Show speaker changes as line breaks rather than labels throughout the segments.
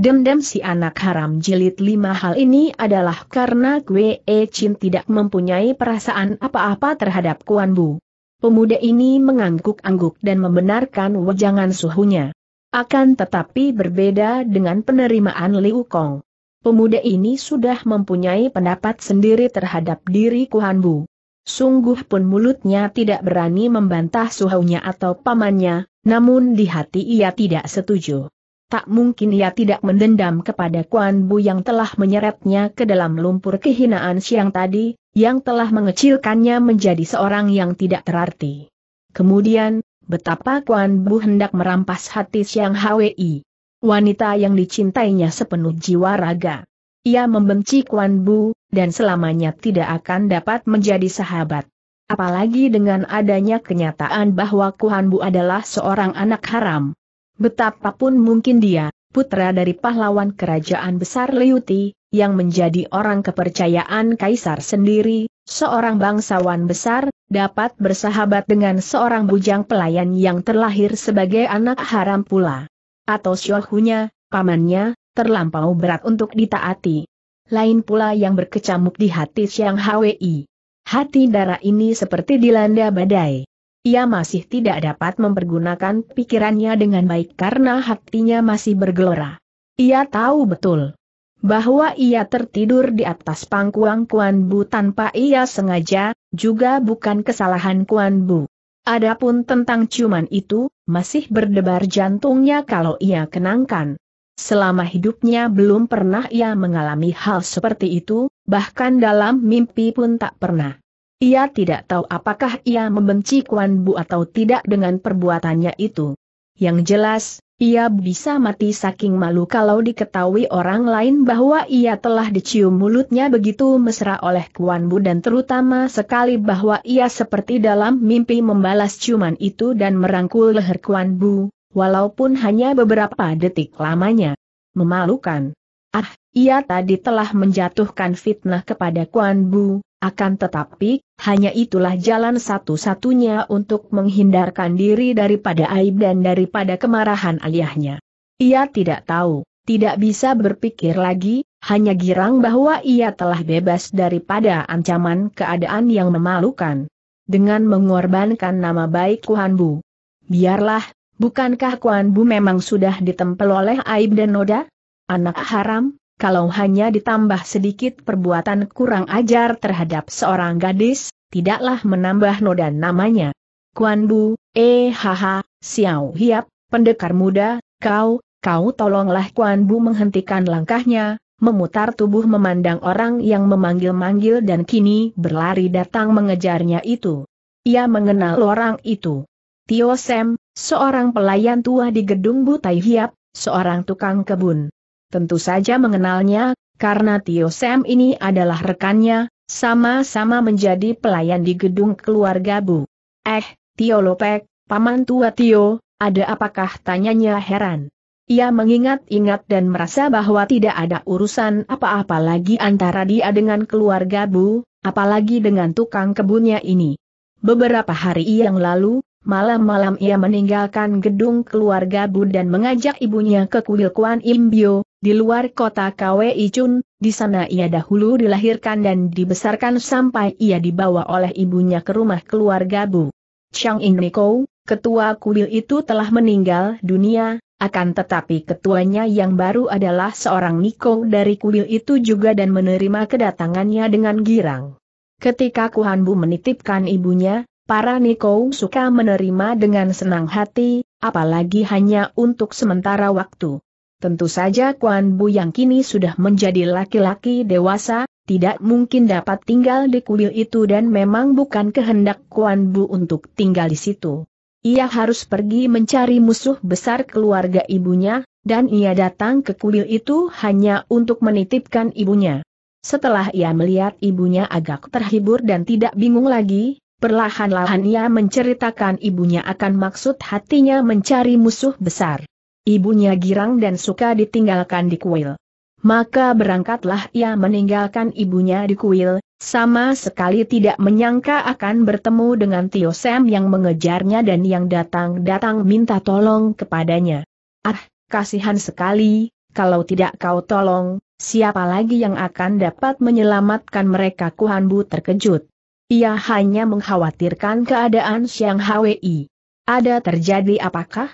Dendam si anak haram jilid lima hal ini adalah karena Gue e Chin tidak mempunyai perasaan apa-apa terhadap Kuan Bu. Pemuda ini mengangguk-angguk dan membenarkan wejangan suhunya. Akan tetapi berbeda dengan penerimaan Liu Kong. Pemuda ini sudah mempunyai pendapat sendiri terhadap diri Kuan Bu. Sungguh pun mulutnya tidak berani membantah suhunya atau pamannya, namun di hati ia tidak setuju. Tak mungkin ia tidak mendendam kepada Kuan Bu yang telah menyeretnya ke dalam lumpur kehinaan siang tadi, yang telah mengecilkannya menjadi seorang yang tidak terarti. Kemudian, betapa Kuan Bu hendak merampas hati Siang Hwi. Wanita yang dicintainya sepenuh jiwa raga. Ia membenci Kuan Bu, dan selamanya tidak akan dapat menjadi sahabat. Apalagi dengan adanya kenyataan bahwa Kuan Bu adalah seorang anak haram. Betapapun mungkin dia, putra dari pahlawan kerajaan besar Liuti, yang menjadi orang kepercayaan kaisar sendiri, seorang bangsawan besar, dapat bersahabat dengan seorang bujang pelayan yang terlahir sebagai anak haram pula. Atau syohunya, pamannya, terlampau berat untuk ditaati. Lain pula yang berkecamuk di hati Siang Hwi. Hati darah ini seperti dilanda badai. Ia masih tidak dapat mempergunakan pikirannya dengan baik karena hatinya masih bergelora. Ia tahu betul bahwa ia tertidur di atas pangkuang Kuan Bu tanpa ia sengaja, juga bukan kesalahan Kuan Bu. Adapun tentang ciuman itu, masih berdebar jantungnya kalau ia kenangkan. Selama hidupnya belum pernah ia mengalami hal seperti itu, bahkan dalam mimpi pun tak pernah. Ia tidak tahu apakah ia membenci Kuan Bu atau tidak dengan perbuatannya itu. Yang jelas, ia bisa mati saking malu kalau diketahui orang lain bahwa ia telah dicium mulutnya begitu mesra oleh Kuan Bu dan terutama sekali bahwa ia seperti dalam mimpi membalas ciuman itu dan merangkul leher Kuan Bu, walaupun hanya beberapa detik lamanya. Memalukan. Ah, ia tadi telah menjatuhkan fitnah kepada Kuan Bu, akan tetapi, hanya itulah jalan satu-satunya untuk menghindarkan diri daripada aib dan daripada kemarahan ayahnya. Ia tidak tahu, tidak bisa berpikir lagi, hanya girang bahwa ia telah bebas daripada ancaman keadaan yang memalukan. Dengan mengorbankan nama baik Kuan Bu. Biarlah, bukankah Kuan Bu memang sudah ditempel oleh aib dan noda? Anak haram, kalau hanya ditambah sedikit perbuatan kurang ajar terhadap seorang gadis, tidaklah menambah noda namanya. Kuan Bu, eh haha, Xiao Hiap, pendekar muda, kau, kau tolonglah Kuan Bu menghentikan langkahnya, memutar tubuh memandang orang yang memanggil-manggil dan kini berlari datang mengejarnya itu. Ia mengenal orang itu. Tio Sem, seorang pelayan tua di gedung Butai Hiap, seorang tukang kebun tentu saja mengenalnya, karena Tio Sam ini adalah rekannya, sama-sama menjadi pelayan di gedung keluarga Bu. Eh, Tio Lopek, paman tua Tio, ada apakah tanyanya heran. Ia mengingat-ingat dan merasa bahwa tidak ada urusan apa-apa lagi antara dia dengan keluarga Bu, apalagi dengan tukang kebunnya ini. Beberapa hari yang lalu, malam-malam ia meninggalkan gedung keluarga Bu dan mengajak ibunya ke kuil Kuan Imbio, di luar kota KWI Chun, di sana ia dahulu dilahirkan dan dibesarkan sampai ia dibawa oleh ibunya ke rumah keluarga Bu. Chang In Niko, ketua kuil itu telah meninggal dunia, akan tetapi ketuanya yang baru adalah seorang Niko dari kuil itu juga dan menerima kedatangannya dengan girang. Ketika Bu menitipkan ibunya, para Niko suka menerima dengan senang hati, apalagi hanya untuk sementara waktu. Tentu saja Kuan Bu yang kini sudah menjadi laki-laki dewasa, tidak mungkin dapat tinggal di kuil itu dan memang bukan kehendak Kuan Bu untuk tinggal di situ. Ia harus pergi mencari musuh besar keluarga ibunya, dan ia datang ke kuil itu hanya untuk menitipkan ibunya. Setelah ia melihat ibunya agak terhibur dan tidak bingung lagi, perlahan-lahan ia menceritakan ibunya akan maksud hatinya mencari musuh besar ibunya girang dan suka ditinggalkan di kuil. Maka berangkatlah ia meninggalkan ibunya di kuil, sama sekali tidak menyangka akan bertemu dengan Tio Sam yang mengejarnya dan yang datang-datang minta tolong kepadanya. Ah, kasihan sekali, kalau tidak kau tolong, siapa lagi yang akan dapat menyelamatkan mereka Kuhan terkejut. Ia hanya mengkhawatirkan keadaan Siang Hwi. Ada terjadi apakah?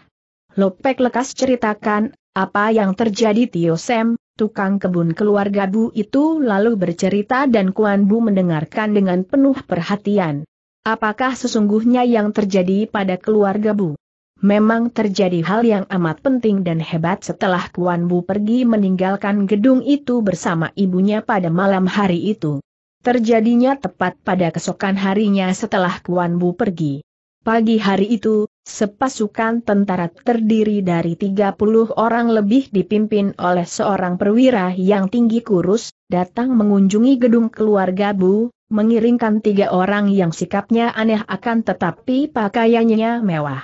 Lopek lekas ceritakan, apa yang terjadi Tio sem, tukang kebun keluarga Bu itu lalu bercerita dan Kuan Bu mendengarkan dengan penuh perhatian. Apakah sesungguhnya yang terjadi pada keluarga Bu? Memang terjadi hal yang amat penting dan hebat setelah Kuan Bu pergi meninggalkan gedung itu bersama ibunya pada malam hari itu. Terjadinya tepat pada kesokan harinya setelah Kuan Bu pergi. Pagi hari itu, sepasukan tentara terdiri dari 30 orang lebih dipimpin oleh seorang perwira yang tinggi kurus, datang mengunjungi gedung keluarga Bu, mengiringkan tiga orang yang sikapnya aneh akan tetapi pakaiannya mewah.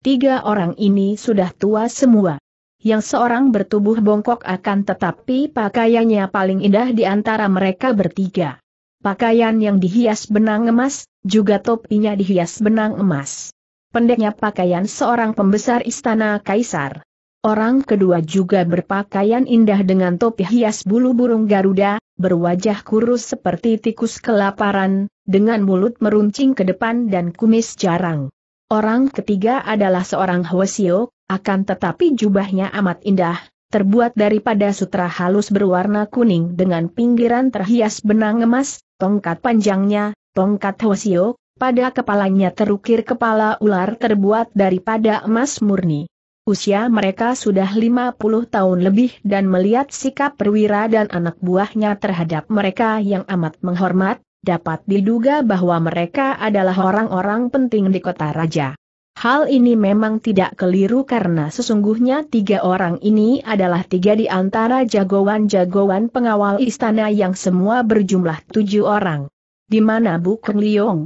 Tiga orang ini sudah tua semua. Yang seorang bertubuh bongkok akan tetapi pakaiannya paling indah di antara mereka bertiga pakaian yang dihias benang emas, juga topinya dihias benang emas. Pendeknya pakaian seorang pembesar istana kaisar. Orang kedua juga berpakaian indah dengan topi hias bulu burung Garuda, berwajah kurus seperti tikus kelaparan, dengan mulut meruncing ke depan dan kumis jarang. Orang ketiga adalah seorang Hwasio, akan tetapi jubahnya amat indah, terbuat daripada sutra halus berwarna kuning dengan pinggiran terhias benang emas, tongkat panjangnya, tongkat Hosio, pada kepalanya terukir kepala ular terbuat daripada emas murni. Usia mereka sudah 50 tahun lebih dan melihat sikap perwira dan anak buahnya terhadap mereka yang amat menghormat, dapat diduga bahwa mereka adalah orang-orang penting di kota raja. Hal ini memang tidak keliru karena sesungguhnya tiga orang ini adalah tiga di antara jagoan-jagoan pengawal istana yang semua berjumlah tujuh orang. Di mana Bu Keng Liong?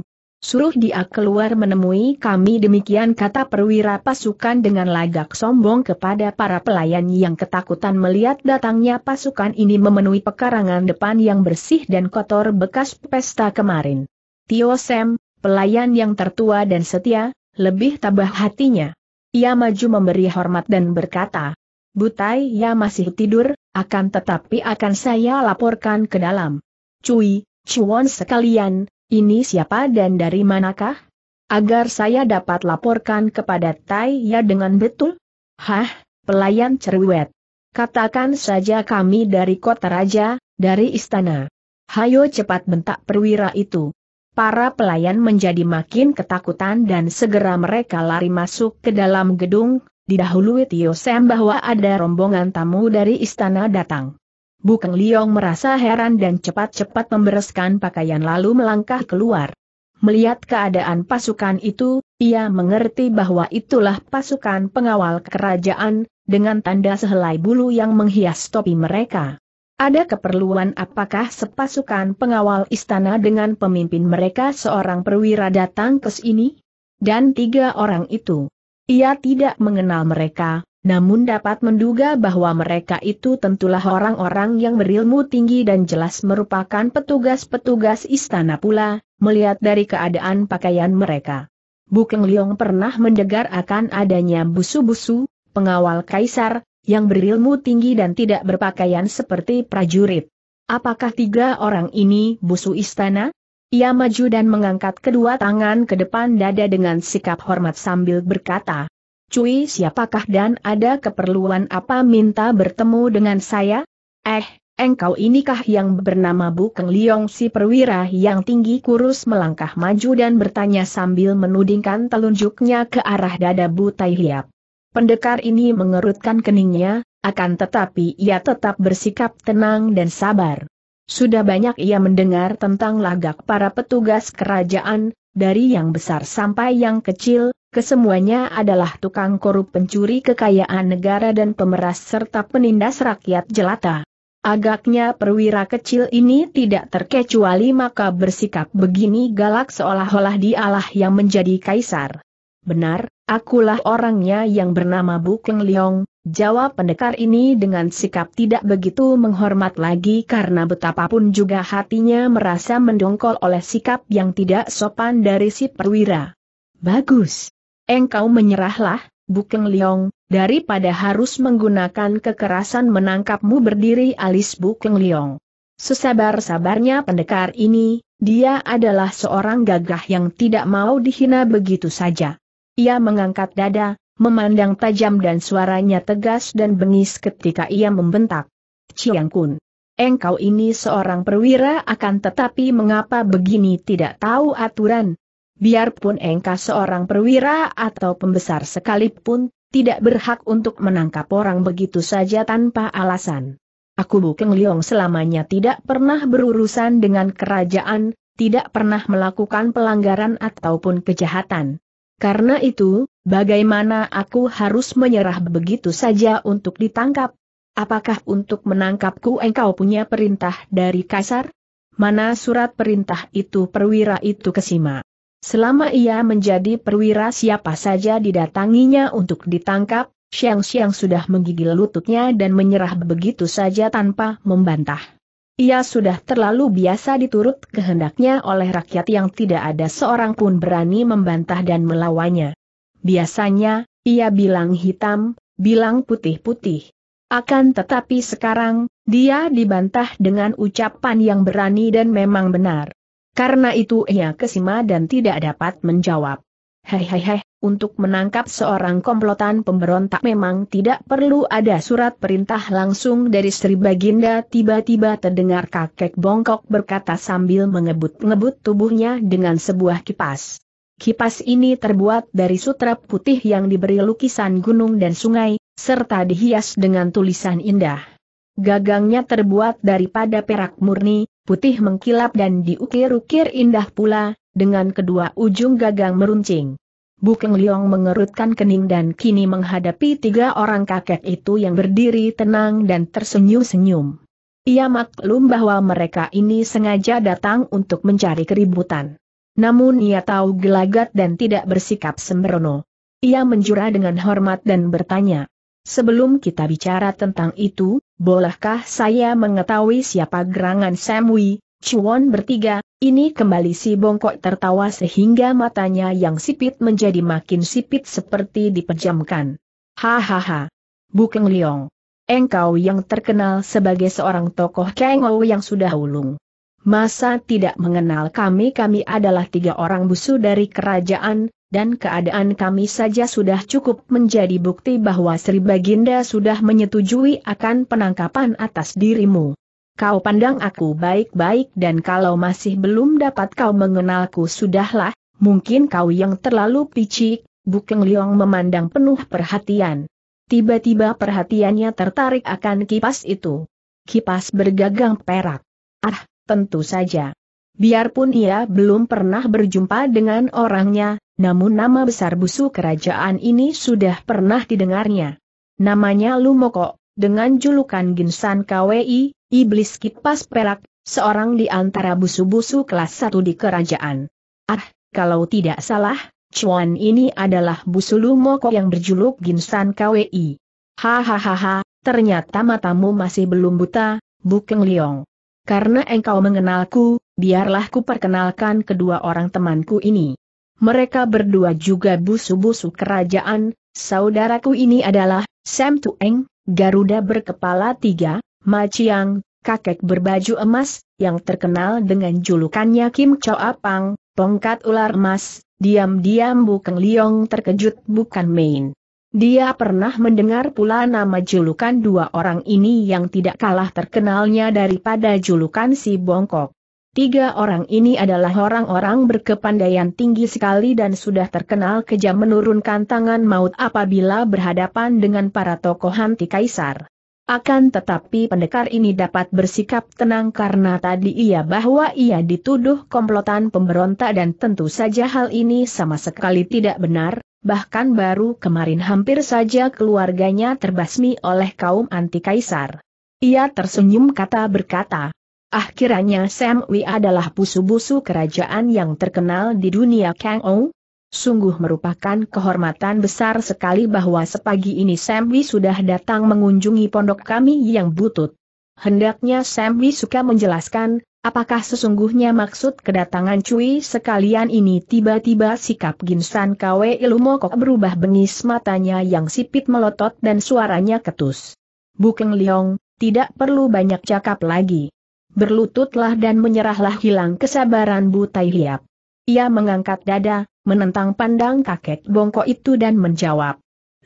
Suruh dia keluar menemui kami demikian kata perwira pasukan dengan lagak sombong kepada para pelayan yang ketakutan melihat datangnya pasukan ini memenuhi pekarangan depan yang bersih dan kotor bekas pesta kemarin. Tio Sam, pelayan yang tertua dan setia, lebih tabah hatinya. Ia maju memberi hormat dan berkata, Butai ya masih tidur, akan tetapi akan saya laporkan ke dalam. Cui, cuan sekalian, ini siapa dan dari manakah? Agar saya dapat laporkan kepada Tai ya dengan betul? Hah, pelayan cerwet. Katakan saja kami dari kota raja, dari istana. Hayo cepat bentak perwira itu para pelayan menjadi makin ketakutan dan segera mereka lari masuk ke dalam gedung, didahului Tio Sam bahwa ada rombongan tamu dari istana datang. Bukeng Liong merasa heran dan cepat-cepat membereskan pakaian lalu melangkah keluar. Melihat keadaan pasukan itu, ia mengerti bahwa itulah pasukan pengawal kerajaan, dengan tanda sehelai bulu yang menghias topi mereka. Ada keperluan apakah sepasukan pengawal istana dengan pemimpin mereka seorang perwira datang ke sini? Dan tiga orang itu. Ia tidak mengenal mereka, namun dapat menduga bahwa mereka itu tentulah orang-orang yang berilmu tinggi dan jelas merupakan petugas-petugas istana pula, melihat dari keadaan pakaian mereka. Bukeng Liong pernah mendengar akan adanya busu-busu, pengawal kaisar, yang berilmu tinggi dan tidak berpakaian seperti prajurit. Apakah tiga orang ini busu istana? Ia maju dan mengangkat kedua tangan ke depan dada dengan sikap hormat sambil berkata, Cui siapakah dan ada keperluan apa minta bertemu dengan saya? Eh, engkau inikah yang bernama Bu Bukeng Liong si perwira yang tinggi kurus melangkah maju dan bertanya sambil menudingkan telunjuknya ke arah dada Butai Liap. Pendekar ini mengerutkan keningnya, akan tetapi ia tetap bersikap tenang dan sabar. Sudah banyak ia mendengar tentang lagak para petugas kerajaan, dari yang besar sampai yang kecil, kesemuanya adalah tukang korup pencuri kekayaan negara dan pemeras serta penindas rakyat jelata. Agaknya perwira kecil ini tidak terkecuali maka bersikap begini galak seolah-olah dialah yang menjadi kaisar. Benar, Akulah orangnya yang bernama Bukeng Liong, jawab pendekar ini dengan sikap tidak begitu menghormat lagi karena betapapun juga hatinya merasa mendongkol oleh sikap yang tidak sopan dari si perwira. Bagus. Engkau menyerahlah, Bukeng Liong, daripada harus menggunakan kekerasan menangkapmu berdiri alis Bukeng Liong. Sesabar-sabarnya pendekar ini, dia adalah seorang gagah yang tidak mau dihina begitu saja. Ia mengangkat dada, memandang tajam dan suaranya tegas dan bengis ketika ia membentak. Chiang Kun. Engkau ini seorang perwira akan tetapi mengapa begini tidak tahu aturan? Biarpun engkau seorang perwira atau pembesar sekalipun, tidak berhak untuk menangkap orang begitu saja tanpa alasan. Aku Bukeng Liong selamanya tidak pernah berurusan dengan kerajaan, tidak pernah melakukan pelanggaran ataupun kejahatan. Karena itu, bagaimana aku harus menyerah begitu saja untuk ditangkap? Apakah untuk menangkapku engkau punya perintah dari kasar? Mana surat perintah itu perwira itu kesima? Selama ia menjadi perwira siapa saja didatanginya untuk ditangkap, Siang-siang sudah menggigil lututnya dan menyerah begitu saja tanpa membantah. Ia sudah terlalu biasa diturut kehendaknya oleh rakyat yang tidak ada seorang pun berani membantah dan melawannya. Biasanya, ia bilang hitam, bilang putih-putih. Akan tetapi sekarang, dia dibantah dengan ucapan yang berani dan memang benar. Karena itu ia kesima dan tidak dapat menjawab. Hei hei hei, untuk menangkap seorang komplotan pemberontak memang tidak perlu ada surat perintah langsung dari Sri Baginda tiba-tiba terdengar kakek bongkok berkata sambil mengebut-ngebut tubuhnya dengan sebuah kipas. Kipas ini terbuat dari sutra putih yang diberi lukisan gunung dan sungai, serta dihias dengan tulisan indah. Gagangnya terbuat daripada perak murni, putih mengkilap dan diukir-ukir indah pula, dengan kedua ujung gagang meruncing. Bukeng Liong mengerutkan kening dan kini menghadapi tiga orang kakek itu yang berdiri tenang dan tersenyum-senyum. Ia maklum bahwa mereka ini sengaja datang untuk mencari keributan. Namun ia tahu gelagat dan tidak bersikap sembrono. Ia menjura dengan hormat dan bertanya, Sebelum kita bicara tentang itu, bolehkah saya mengetahui siapa gerangan Samui?" Chuan bertiga, ini kembali si bongkok tertawa sehingga matanya yang sipit menjadi makin sipit seperti dipejamkan. Hahaha. Bukeng Liong. Engkau yang terkenal sebagai seorang tokoh Ou yang sudah ulung. Masa tidak mengenal kami kami adalah tiga orang busu dari kerajaan, dan keadaan kami saja sudah cukup menjadi bukti bahwa Sri Baginda sudah menyetujui akan penangkapan atas dirimu kau pandang aku baik-baik dan kalau masih belum dapat kau mengenalku sudahlah, mungkin kau yang terlalu picik, Bukeng Liong memandang penuh perhatian. Tiba-tiba perhatiannya tertarik akan kipas itu. Kipas bergagang perak. Ah, tentu saja. Biarpun ia belum pernah berjumpa dengan orangnya, namun nama besar busu kerajaan ini sudah pernah didengarnya. Namanya Lumoko, dengan julukan Ginsan KWI, Iblis kipas perak, seorang di antara busu-busu kelas satu di kerajaan. Ah, kalau tidak salah, cuan ini adalah busu Lumoko yang berjuluk Ginsan KWI. Hahaha, ternyata matamu masih belum buta, Bukeng Liong. Karena engkau mengenalku, biarlah ku perkenalkan kedua orang temanku ini. Mereka berdua juga busu-busu kerajaan, saudaraku ini adalah Sam Tueng, Garuda berkepala tiga, Ma Chiang, kakek berbaju emas, yang terkenal dengan julukannya Kim Choa Apang, tongkat ular emas, diam-diam Bukeng Liong terkejut bukan main. Dia pernah mendengar pula nama julukan dua orang ini yang tidak kalah terkenalnya daripada julukan si Bongkok. Tiga orang ini adalah orang-orang berkepandaian tinggi sekali dan sudah terkenal kejam menurunkan tangan maut apabila berhadapan dengan para tokoh anti kaisar. Akan tetapi pendekar ini dapat bersikap tenang karena tadi ia bahwa ia dituduh komplotan pemberontak dan tentu saja hal ini sama sekali tidak benar, bahkan baru kemarin hampir saja keluarganya terbasmi oleh kaum anti kaisar. Ia tersenyum kata berkata, ah kiranya Sam Wei adalah pusu busu kerajaan yang terkenal di dunia Kang Ong? Sungguh merupakan kehormatan besar sekali bahwa sepagi ini Samwi sudah datang mengunjungi pondok kami yang butut. Hendaknya Samwi suka menjelaskan, apakah sesungguhnya maksud kedatangan Cui sekalian ini tiba-tiba sikap Ginsan Kwe Ilumokok berubah bengis matanya yang sipit melotot dan suaranya ketus. Bukeng Liong, tidak perlu banyak cakap lagi. Berlututlah dan menyerahlah hilang kesabaran Butai Hiap. Ia mengangkat dada, menentang pandang kakek bongko itu dan menjawab.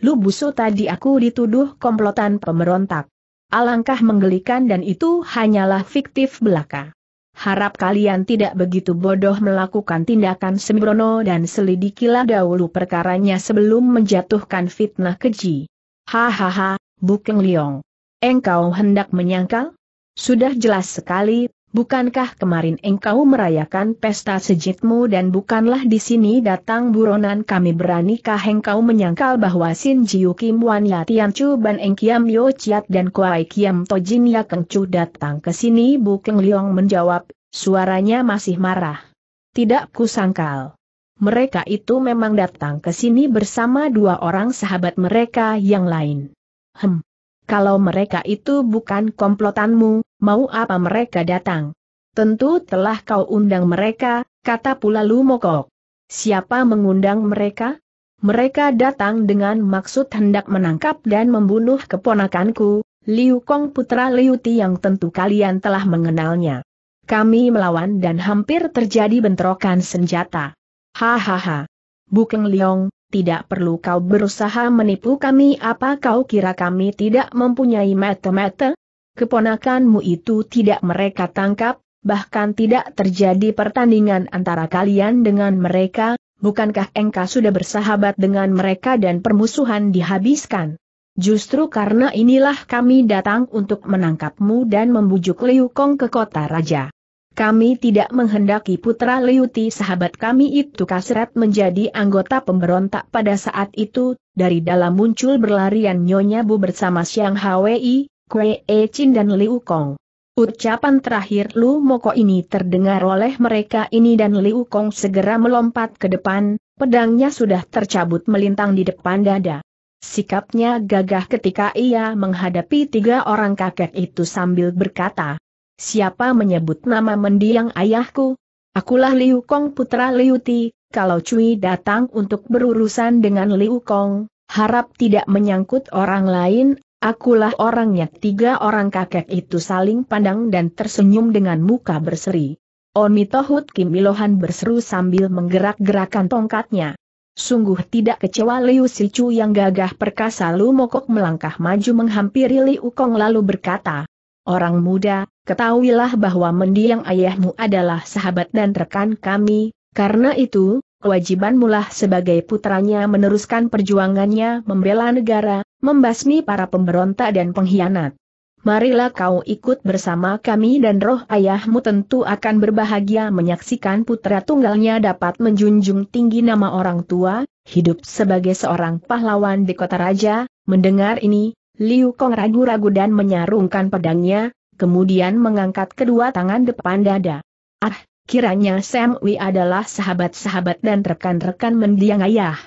Lu buso tadi aku dituduh komplotan pemberontak. Alangkah menggelikan dan itu hanyalah fiktif belaka. Harap kalian tidak begitu bodoh melakukan tindakan sembrono dan selidikilah dahulu perkaranya sebelum menjatuhkan fitnah keji. Hahaha, Bukeng Liong. Engkau hendak menyangkal? Sudah jelas sekali, Bukankah kemarin engkau merayakan pesta sejitmu dan bukanlah di sini datang buronan kami beranikah engkau menyangkal bahwa Sin Jiu Kim Wan Ya Tian Chu Ban Eng Kiam Yo Chiat dan Kuai Kiam To Jin Ya Keng Chu datang ke sini Bu Keng Leong menjawab, suaranya masih marah. Tidak kusangkal. Mereka itu memang datang ke sini bersama dua orang sahabat mereka yang lain. Hem, kalau mereka itu bukan komplotanmu, mau apa mereka datang? Tentu telah kau undang mereka, kata pula Lumokok. Siapa mengundang mereka? Mereka datang dengan maksud hendak menangkap dan membunuh keponakanku, Liu Kong putra Liu Ti yang tentu kalian telah mengenalnya. Kami melawan dan hampir terjadi bentrokan senjata. Hahaha. Bukeng Liong, tidak perlu kau berusaha menipu kami apa kau kira kami tidak mempunyai mata-mata? Keponakanmu itu tidak mereka tangkap, bahkan tidak terjadi pertandingan antara kalian dengan mereka, bukankah engkau sudah bersahabat dengan mereka dan permusuhan dihabiskan? Justru karena inilah kami datang untuk menangkapmu dan membujuk Liu Kong ke kota raja. Kami tidak menghendaki putra Liuti sahabat kami itu kasret menjadi anggota pemberontak pada saat itu, dari dalam muncul berlarian Nyonya Bu bersama Siang Hwi, Kwe E Chin dan Liu Kong. Ucapan terakhir Lu Moko ini terdengar oleh mereka ini dan Liu Kong segera melompat ke depan, pedangnya sudah tercabut melintang di depan dada. Sikapnya gagah ketika ia menghadapi tiga orang kakek itu sambil berkata, Siapa menyebut nama mendiang ayahku? Akulah Liu Kong putra Liu Ti, kalau Cui datang untuk berurusan dengan Liu Kong, harap tidak menyangkut orang lain, akulah orangnya. Tiga orang kakek itu saling pandang dan tersenyum dengan muka berseri. Oni Tohut Kim Ilohan berseru sambil menggerak-gerakan tongkatnya. Sungguh tidak kecewa Liu Sicu yang gagah perkasa Lu Mokok melangkah maju menghampiri Liu Kong lalu berkata, Orang muda, ketahuilah bahwa mendiang ayahmu adalah sahabat dan rekan kami, karena itu, kewajiban kewajibanmulah sebagai putranya meneruskan perjuangannya membela negara, membasmi para pemberontak dan pengkhianat. Marilah kau ikut bersama kami dan roh ayahmu tentu akan berbahagia menyaksikan putra tunggalnya dapat menjunjung tinggi nama orang tua, hidup sebagai seorang pahlawan di kota raja, mendengar ini, Liu Kong ragu-ragu dan menyarungkan pedangnya, kemudian mengangkat kedua tangan depan dada. Ah, kiranya Sam Wei adalah sahabat-sahabat dan rekan-rekan mendiang ayah.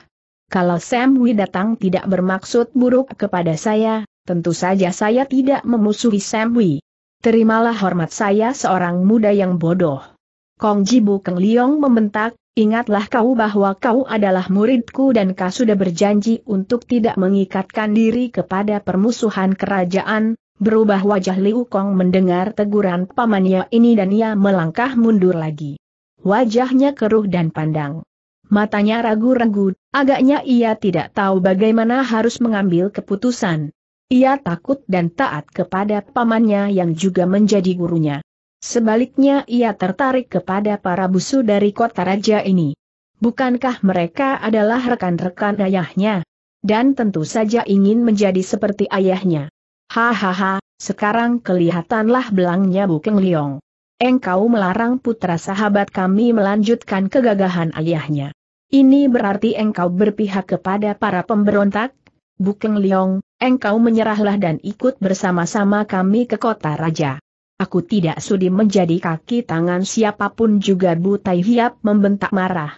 Kalau Sam Wei datang tidak bermaksud buruk kepada saya, tentu saja saya tidak memusuhi Sam Wei. Terimalah hormat saya seorang muda yang bodoh. Kong Jibu Keng Liong membentak, Ingatlah kau bahwa kau adalah muridku dan kau sudah berjanji untuk tidak mengikatkan diri kepada permusuhan kerajaan, berubah wajah Liu Kong mendengar teguran pamannya ini dan ia melangkah mundur lagi. Wajahnya keruh dan pandang. Matanya ragu-ragu, agaknya ia tidak tahu bagaimana harus mengambil keputusan. Ia takut dan taat kepada pamannya yang juga menjadi gurunya. Sebaliknya ia tertarik kepada para busu dari kota raja ini. Bukankah mereka adalah rekan-rekan ayahnya? Dan tentu saja ingin menjadi seperti ayahnya. Hahaha, sekarang kelihatanlah belangnya Bukeng Liong. Engkau melarang putra sahabat kami melanjutkan kegagahan ayahnya. Ini berarti engkau berpihak kepada para pemberontak? Bukeng Liong, engkau menyerahlah dan ikut bersama-sama kami ke kota raja. Aku tidak sudi menjadi kaki tangan siapapun juga Butai Hiap membentak marah.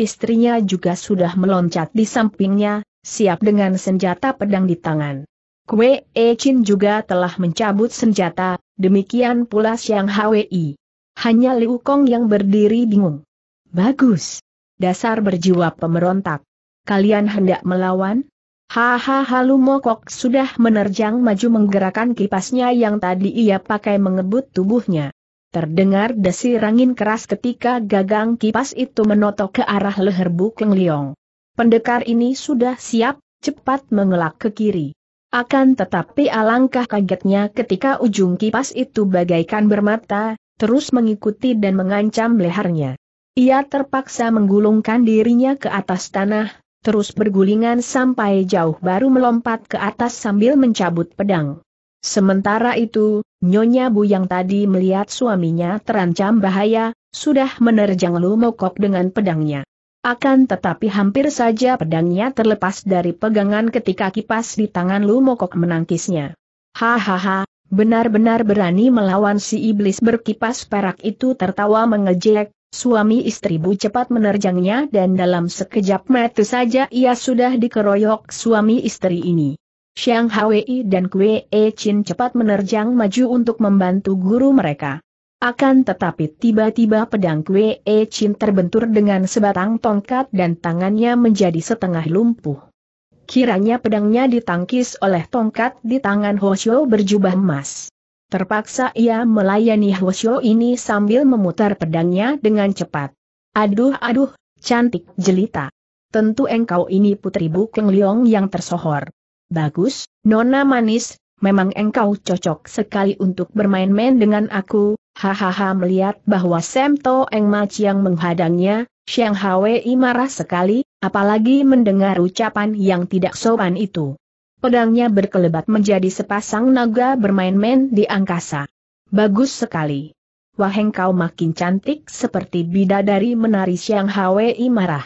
Istrinya juga sudah meloncat di sampingnya, siap dengan senjata pedang di tangan. Kue E Chin juga telah mencabut senjata, demikian pula Siang Hwi. Hanya Liu Kong yang berdiri bingung. Bagus. Dasar berjiwa pemberontak. Kalian hendak melawan? Hahaha, Lu mokok sudah menerjang maju menggerakkan kipasnya yang tadi ia pakai mengebut tubuhnya. Terdengar desir angin keras ketika gagang kipas itu menotok ke arah leher Bukeng Liong. Pendekar ini sudah siap, cepat mengelak ke kiri. Akan tetapi alangkah kagetnya ketika ujung kipas itu bagaikan bermata, terus mengikuti dan mengancam lehernya. Ia terpaksa menggulungkan dirinya ke atas tanah, terus bergulingan sampai jauh baru melompat ke atas sambil mencabut pedang. Sementara itu, Nyonya Bu yang tadi melihat suaminya terancam bahaya, sudah menerjang Lumokok dengan pedangnya. Akan tetapi hampir saja pedangnya terlepas dari pegangan ketika kipas di tangan Lumokok menangkisnya. Hahaha, benar-benar berani melawan si iblis berkipas perak itu tertawa mengejek, Suami istri Bu cepat menerjangnya dan dalam sekejap mata saja ia sudah dikeroyok suami istri ini. Xiang Hwei dan Kue E Chin cepat menerjang maju untuk membantu guru mereka. Akan tetapi tiba-tiba pedang Kue E Chin terbentur dengan sebatang tongkat dan tangannya menjadi setengah lumpuh. Kiranya pedangnya ditangkis oleh tongkat di tangan Hoshio berjubah emas. Terpaksa ia melayani Hwasyo ini sambil memutar pedangnya dengan cepat. Aduh aduh, cantik jelita. Tentu engkau ini putri Bukeng Liong yang tersohor. Bagus, nona manis, memang engkau cocok sekali untuk bermain-main dengan aku. Hahaha melihat bahwa Semto Eng Mach yang menghadangnya, Xiang Hwei marah sekali, apalagi mendengar ucapan yang tidak sopan itu. Pedangnya berkelebat menjadi sepasang naga bermain-main di angkasa. Bagus sekali. Wah engkau makin cantik seperti bidadari menari Siang Hwi marah.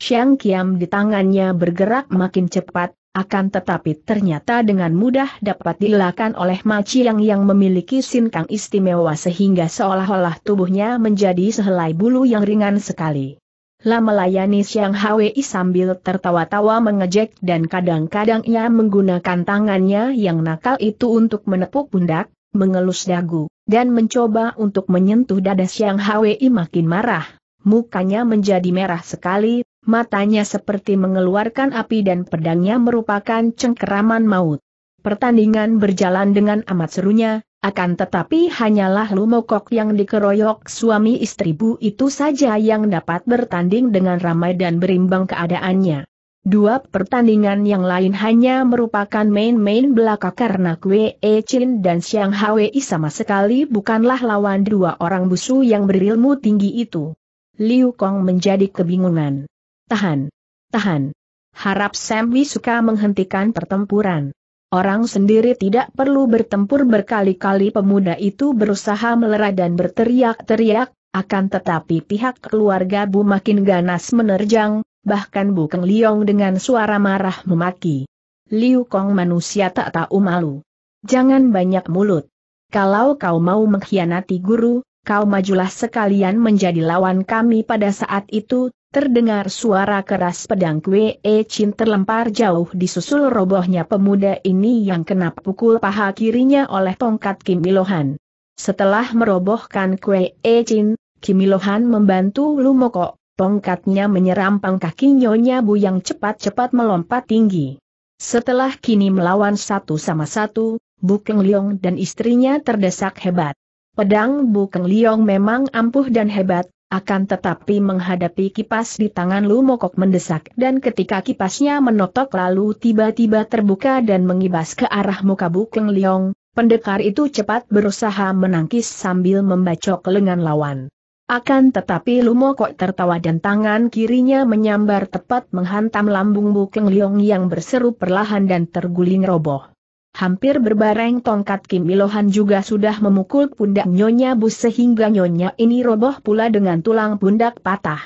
Siang Kiam di tangannya bergerak makin cepat, akan tetapi ternyata dengan mudah dapat dilakukan oleh Ma Chiang yang memiliki sinkang istimewa sehingga seolah-olah tubuhnya menjadi sehelai bulu yang ringan sekali. Lah melayani Siang Hwi sambil tertawa-tawa mengejek dan kadang-kadang ia menggunakan tangannya yang nakal itu untuk menepuk pundak, mengelus dagu, dan mencoba untuk menyentuh dada Siang Hwi makin marah. Mukanya menjadi merah sekali, matanya seperti mengeluarkan api dan pedangnya merupakan cengkeraman maut. Pertandingan berjalan dengan amat serunya, akan tetapi hanyalah Lumokok yang dikeroyok suami istri Bu itu saja yang dapat bertanding dengan ramai dan berimbang keadaannya. Dua pertandingan yang lain hanya merupakan main-main belaka karena Kwe E Chin dan Xiang Hwei sama sekali bukanlah lawan dua orang busu yang berilmu tinggi itu. Liu Kong menjadi kebingungan. Tahan. Tahan. Harap Sam suka menghentikan pertempuran. Orang sendiri tidak perlu bertempur berkali-kali pemuda itu berusaha melerai dan berteriak-teriak, akan tetapi pihak keluarga Bu makin ganas menerjang, bahkan Bu Keng Liong dengan suara marah memaki. Liu Kong manusia tak tahu malu. Jangan banyak mulut. Kalau kau mau mengkhianati guru, kau majulah sekalian menjadi lawan kami pada saat itu, Terdengar suara keras pedang Kwe e Chin terlempar jauh disusul robohnya pemuda ini yang kena pukul paha kirinya oleh tongkat Kim Ilohan. Setelah merobohkan Kwe e Chin, Kim Ilohan membantu Lumoko, tongkatnya menyeram kaki Nyonya Bu yang cepat-cepat melompat tinggi. Setelah kini melawan satu sama satu, Bu Keng Leong dan istrinya terdesak hebat. Pedang Bu Keng Leong memang ampuh dan hebat, akan tetapi menghadapi kipas di tangan Lu Mokok mendesak dan ketika kipasnya menotok lalu tiba-tiba terbuka dan mengibas ke arah muka Bukeng Liong, pendekar itu cepat berusaha menangkis sambil membacok lengan lawan. Akan tetapi Lumokok tertawa dan tangan kirinya menyambar tepat menghantam lambung Bukeng Liong yang berseru perlahan dan terguling roboh. Hampir berbareng tongkat Kim Ilohan juga sudah memukul pundak Nyonya Bus sehingga Nyonya ini roboh pula dengan tulang pundak patah.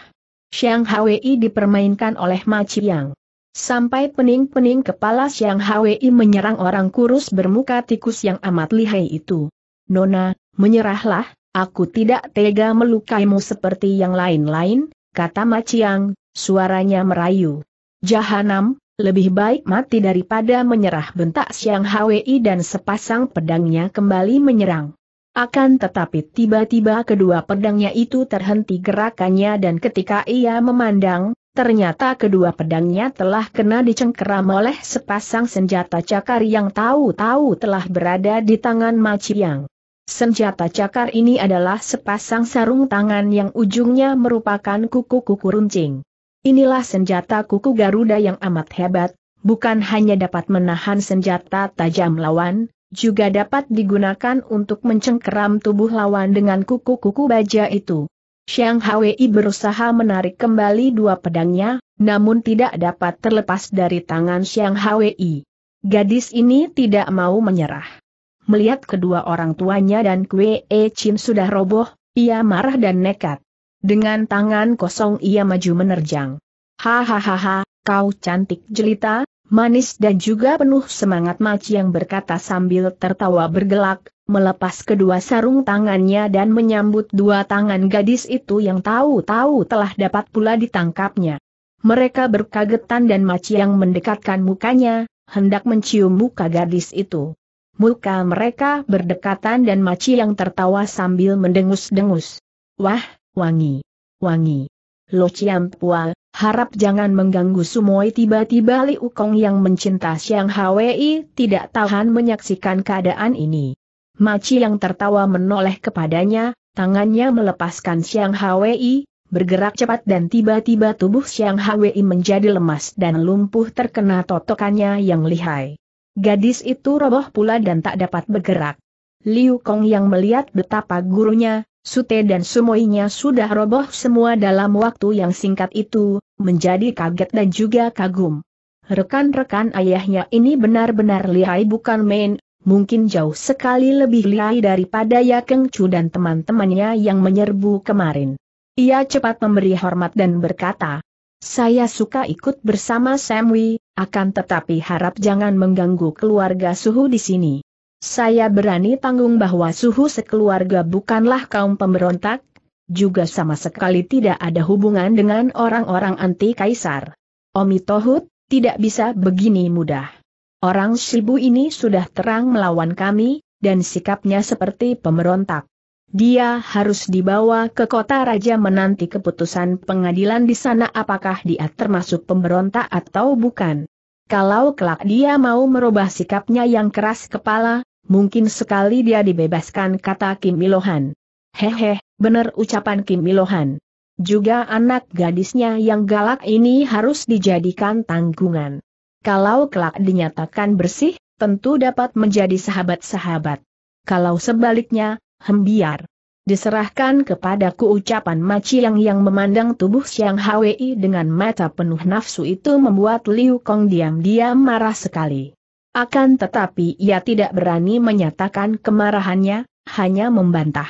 Xiang Hwi dipermainkan oleh Ma Chiang. Sampai pening-pening kepala Xiang Hwi menyerang orang kurus bermuka tikus yang amat lihai itu. Nona, menyerahlah, aku tidak tega melukaimu seperti yang lain-lain, kata Ma Chiang, suaranya merayu. Jahanam, lebih baik mati daripada menyerah bentak Siang Hwi dan sepasang pedangnya kembali menyerang. Akan tetapi tiba-tiba kedua pedangnya itu terhenti gerakannya dan ketika ia memandang, ternyata kedua pedangnya telah kena dicengkeram oleh sepasang senjata cakar yang tahu-tahu telah berada di tangan Maciang. Senjata cakar ini adalah sepasang sarung tangan yang ujungnya merupakan kuku-kuku runcing. Inilah senjata kuku Garuda yang amat hebat, bukan hanya dapat menahan senjata tajam lawan, juga dapat digunakan untuk mencengkeram tubuh lawan dengan kuku-kuku baja itu. Xiang Hwei berusaha menarik kembali dua pedangnya, namun tidak dapat terlepas dari tangan Xiang Hwei. Gadis ini tidak mau menyerah. Melihat kedua orang tuanya dan Kue E Chin sudah roboh, ia marah dan nekat. Dengan tangan kosong ia maju menerjang. Hahaha, kau cantik jelita, manis dan juga penuh semangat maci yang berkata sambil tertawa bergelak, melepas kedua sarung tangannya dan menyambut dua tangan gadis itu yang tahu-tahu telah dapat pula ditangkapnya. Mereka berkagetan dan maci yang mendekatkan mukanya, hendak mencium muka gadis itu. Muka mereka berdekatan dan maci yang tertawa sambil mendengus-dengus. Wah, wangi, wangi. Lo Chiam Pua, harap jangan mengganggu Sumoi tiba-tiba Li Ukong yang mencinta Siang Hwi tidak tahan menyaksikan keadaan ini. Maci yang tertawa menoleh kepadanya, tangannya melepaskan Siang Hwi, bergerak cepat dan tiba-tiba tubuh Siang Hwi menjadi lemas dan lumpuh terkena totokannya yang lihai. Gadis itu roboh pula dan tak dapat bergerak. Liu Kong yang melihat betapa gurunya, Sute dan Sumoinya sudah roboh semua dalam waktu yang singkat itu, menjadi kaget dan juga kagum. Rekan-rekan ayahnya ini benar-benar lihai bukan main, mungkin jauh sekali lebih lihai daripada ya Keng Chu dan teman-temannya yang menyerbu kemarin. Ia cepat memberi hormat dan berkata, saya suka ikut bersama Samwi, akan tetapi harap jangan mengganggu keluarga suhu di sini. Saya berani tanggung bahwa suhu sekeluarga bukanlah kaum pemberontak, juga sama sekali tidak ada hubungan dengan orang-orang anti kaisar. Omi Tohut, tidak bisa begini mudah. Orang Shibu ini sudah terang melawan kami, dan sikapnya seperti pemberontak. Dia harus dibawa ke kota raja menanti keputusan pengadilan di sana apakah dia termasuk pemberontak atau bukan. Kalau kelak dia mau merubah sikapnya yang keras kepala, mungkin sekali dia dibebaskan kata Kim Ilohan. Hehe, benar ucapan Kim Ilohan. Juga anak gadisnya yang galak ini harus dijadikan tanggungan. Kalau kelak dinyatakan bersih, tentu dapat menjadi sahabat-sahabat. Kalau sebaliknya, hembiar diserahkan kepadaku ucapan Yang yang memandang tubuh Siang Hwi dengan mata penuh nafsu itu membuat Liu Kong diam-diam marah sekali. Akan tetapi ia tidak berani menyatakan kemarahannya, hanya membantah.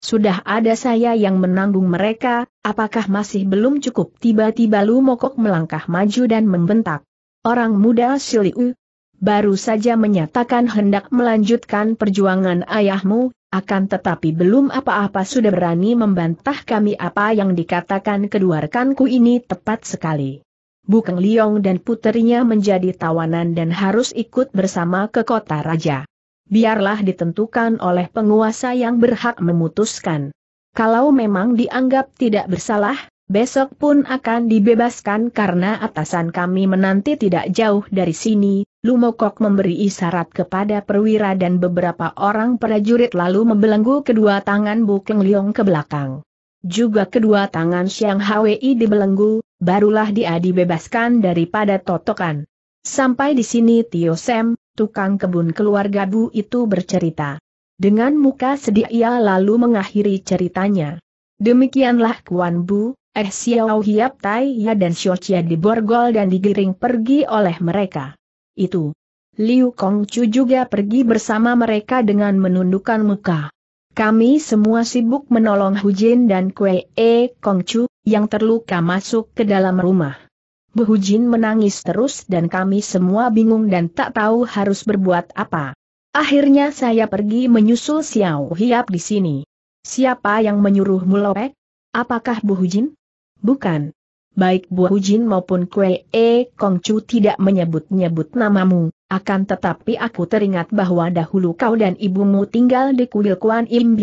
Sudah ada saya yang menanggung mereka, apakah masih belum cukup tiba-tiba Lu Mokok melangkah maju dan membentak. Orang muda Siliu, baru saja menyatakan hendak melanjutkan perjuangan ayahmu, akan tetapi belum apa-apa sudah berani membantah kami apa yang dikatakan kedua rekanku ini tepat sekali. Bukeng Liong dan puterinya menjadi tawanan dan harus ikut bersama ke kota raja. Biarlah ditentukan oleh penguasa yang berhak memutuskan. Kalau memang dianggap tidak bersalah, Besok pun akan dibebaskan karena atasan kami menanti tidak jauh dari sini. Lumokok memberi isyarat kepada perwira dan beberapa orang prajurit lalu membelenggu kedua tangan Bukeng Liong ke belakang. Juga kedua tangan Siang Hwi dibelenggu, barulah dia dibebaskan daripada totokan. Sampai di sini Tio Sem, tukang kebun keluarga Bu itu bercerita. Dengan muka sedih ia lalu mengakhiri ceritanya. Demikianlah Kuan Bu, Eh Xiao Hiap Tai Ya dan Xiao Chia diborgol dan digiring pergi oleh mereka. Itu. Liu Kong Chu juga pergi bersama mereka dengan menundukkan muka. Kami semua sibuk menolong Hu Jin dan Kue E Kong Chu, yang terluka masuk ke dalam rumah. Bu Hu Jin menangis terus dan kami semua bingung dan tak tahu harus berbuat apa. Akhirnya saya pergi menyusul Xiao Hiap di sini. Siapa yang menyuruhmu lopek? Apakah Bu Hu Jin? bukan? Baik Bu Hujin maupun Kue E Kong tidak menyebut-nyebut namamu, akan tetapi aku teringat bahwa dahulu kau dan ibumu tinggal di kuil Kuan Im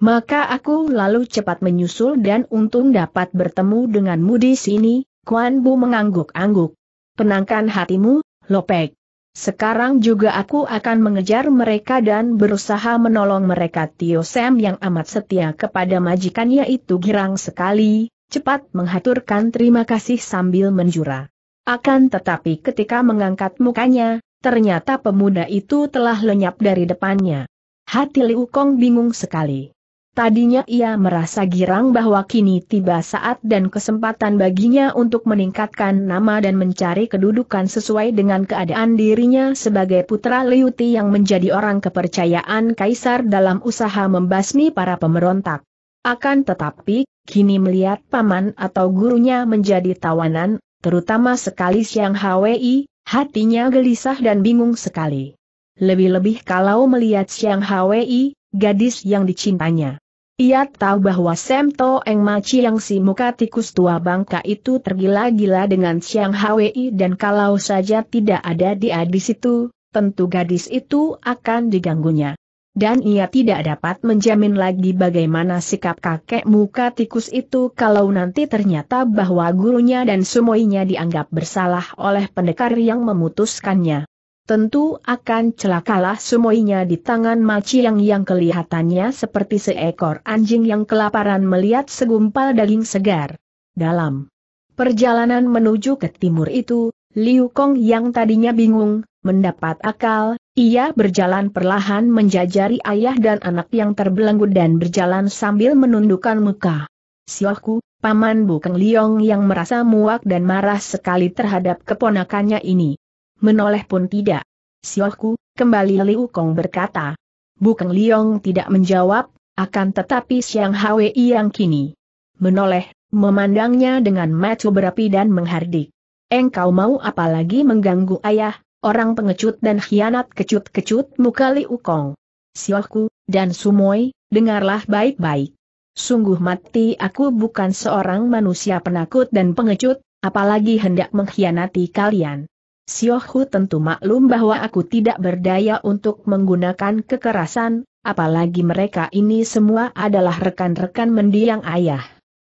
Maka aku lalu cepat menyusul dan untung dapat bertemu denganmu di sini, Kuan Bu mengangguk-angguk. Penangkan hatimu, Lopek. Sekarang juga aku akan mengejar mereka dan berusaha menolong mereka Tio Sam yang amat setia kepada majikannya itu girang sekali, cepat menghaturkan terima kasih sambil menjura. Akan tetapi ketika mengangkat mukanya, ternyata pemuda itu telah lenyap dari depannya. Hati Liu Kong bingung sekali. Tadinya ia merasa girang bahwa kini tiba saat dan kesempatan baginya untuk meningkatkan nama dan mencari kedudukan sesuai dengan keadaan dirinya sebagai putra Liu Ti yang menjadi orang kepercayaan kaisar dalam usaha membasmi para pemberontak. Akan tetapi, kini melihat paman atau gurunya menjadi tawanan, terutama sekali Siang Hwi, hatinya gelisah dan bingung sekali. Lebih-lebih kalau melihat Siang Hwi, gadis yang dicintanya. Ia tahu bahwa Sam To Eng Maci yang si muka tikus tua bangka itu tergila-gila dengan Siang Hwi dan kalau saja tidak ada dia di situ, tentu gadis itu akan diganggunya. Dan ia tidak dapat menjamin lagi bagaimana sikap kakek muka tikus itu kalau nanti ternyata bahwa gurunya dan semuanya dianggap bersalah oleh pendekar yang memutuskannya. Tentu akan celakalah semuanya di tangan Maci yang yang kelihatannya seperti seekor anjing yang kelaparan melihat segumpal daging segar. Dalam perjalanan menuju ke timur itu, Liu Kong yang tadinya bingung, mendapat akal, ia berjalan perlahan menjajari ayah dan anak yang terbelenggu dan berjalan sambil menundukkan muka. Siohku, Paman Bukeng Liong yang merasa muak dan marah sekali terhadap keponakannya ini. Menoleh pun tidak. Siohku, kembali Liu Kong berkata. Bukeng Liong tidak menjawab, akan tetapi Siang Hwei yang kini menoleh, memandangnya dengan mata berapi dan menghardik. Engkau mau apalagi mengganggu ayah, Orang pengecut dan khianat kecut-kecut muka Liu Kong. Siohku, dan Sumoi, dengarlah baik-baik. Sungguh mati aku bukan seorang manusia penakut dan pengecut, apalagi hendak mengkhianati kalian. Siohu tentu maklum bahwa aku tidak berdaya untuk menggunakan kekerasan, apalagi mereka ini semua adalah rekan-rekan mendiang ayah.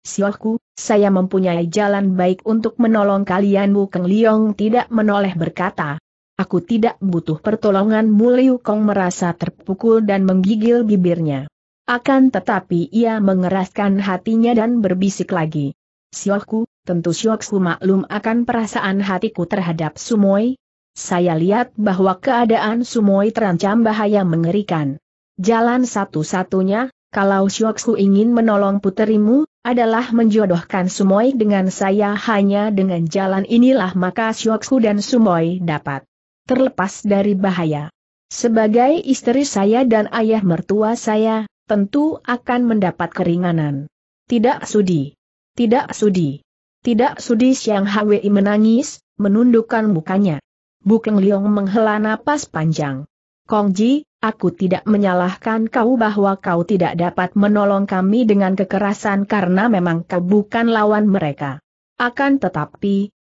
Siohku, saya mempunyai jalan baik untuk menolong kalian Bukeng Liong tidak menoleh berkata, Aku tidak butuh pertolongan. Liu Kong merasa terpukul dan menggigil bibirnya. Akan tetapi ia mengeraskan hatinya dan berbisik lagi. Siokku, tentu Siokku maklum akan perasaan hatiku terhadap Sumoi. Saya lihat bahwa keadaan Sumoi terancam bahaya mengerikan. Jalan satu-satunya, kalau Siokku ingin menolong puterimu, adalah menjodohkan Sumoi dengan saya hanya dengan jalan inilah maka Siokku dan Sumoi dapat terlepas dari bahaya. Sebagai istri saya dan ayah mertua saya, tentu akan mendapat keringanan. Tidak sudi. Tidak sudi. Tidak sudi Siang Hwi menangis, menundukkan mukanya. Bukeng Liong menghela napas panjang. Kong Ji, aku tidak menyalahkan kau bahwa kau tidak dapat menolong kami dengan kekerasan karena memang kau bukan lawan mereka. Akan tetapi,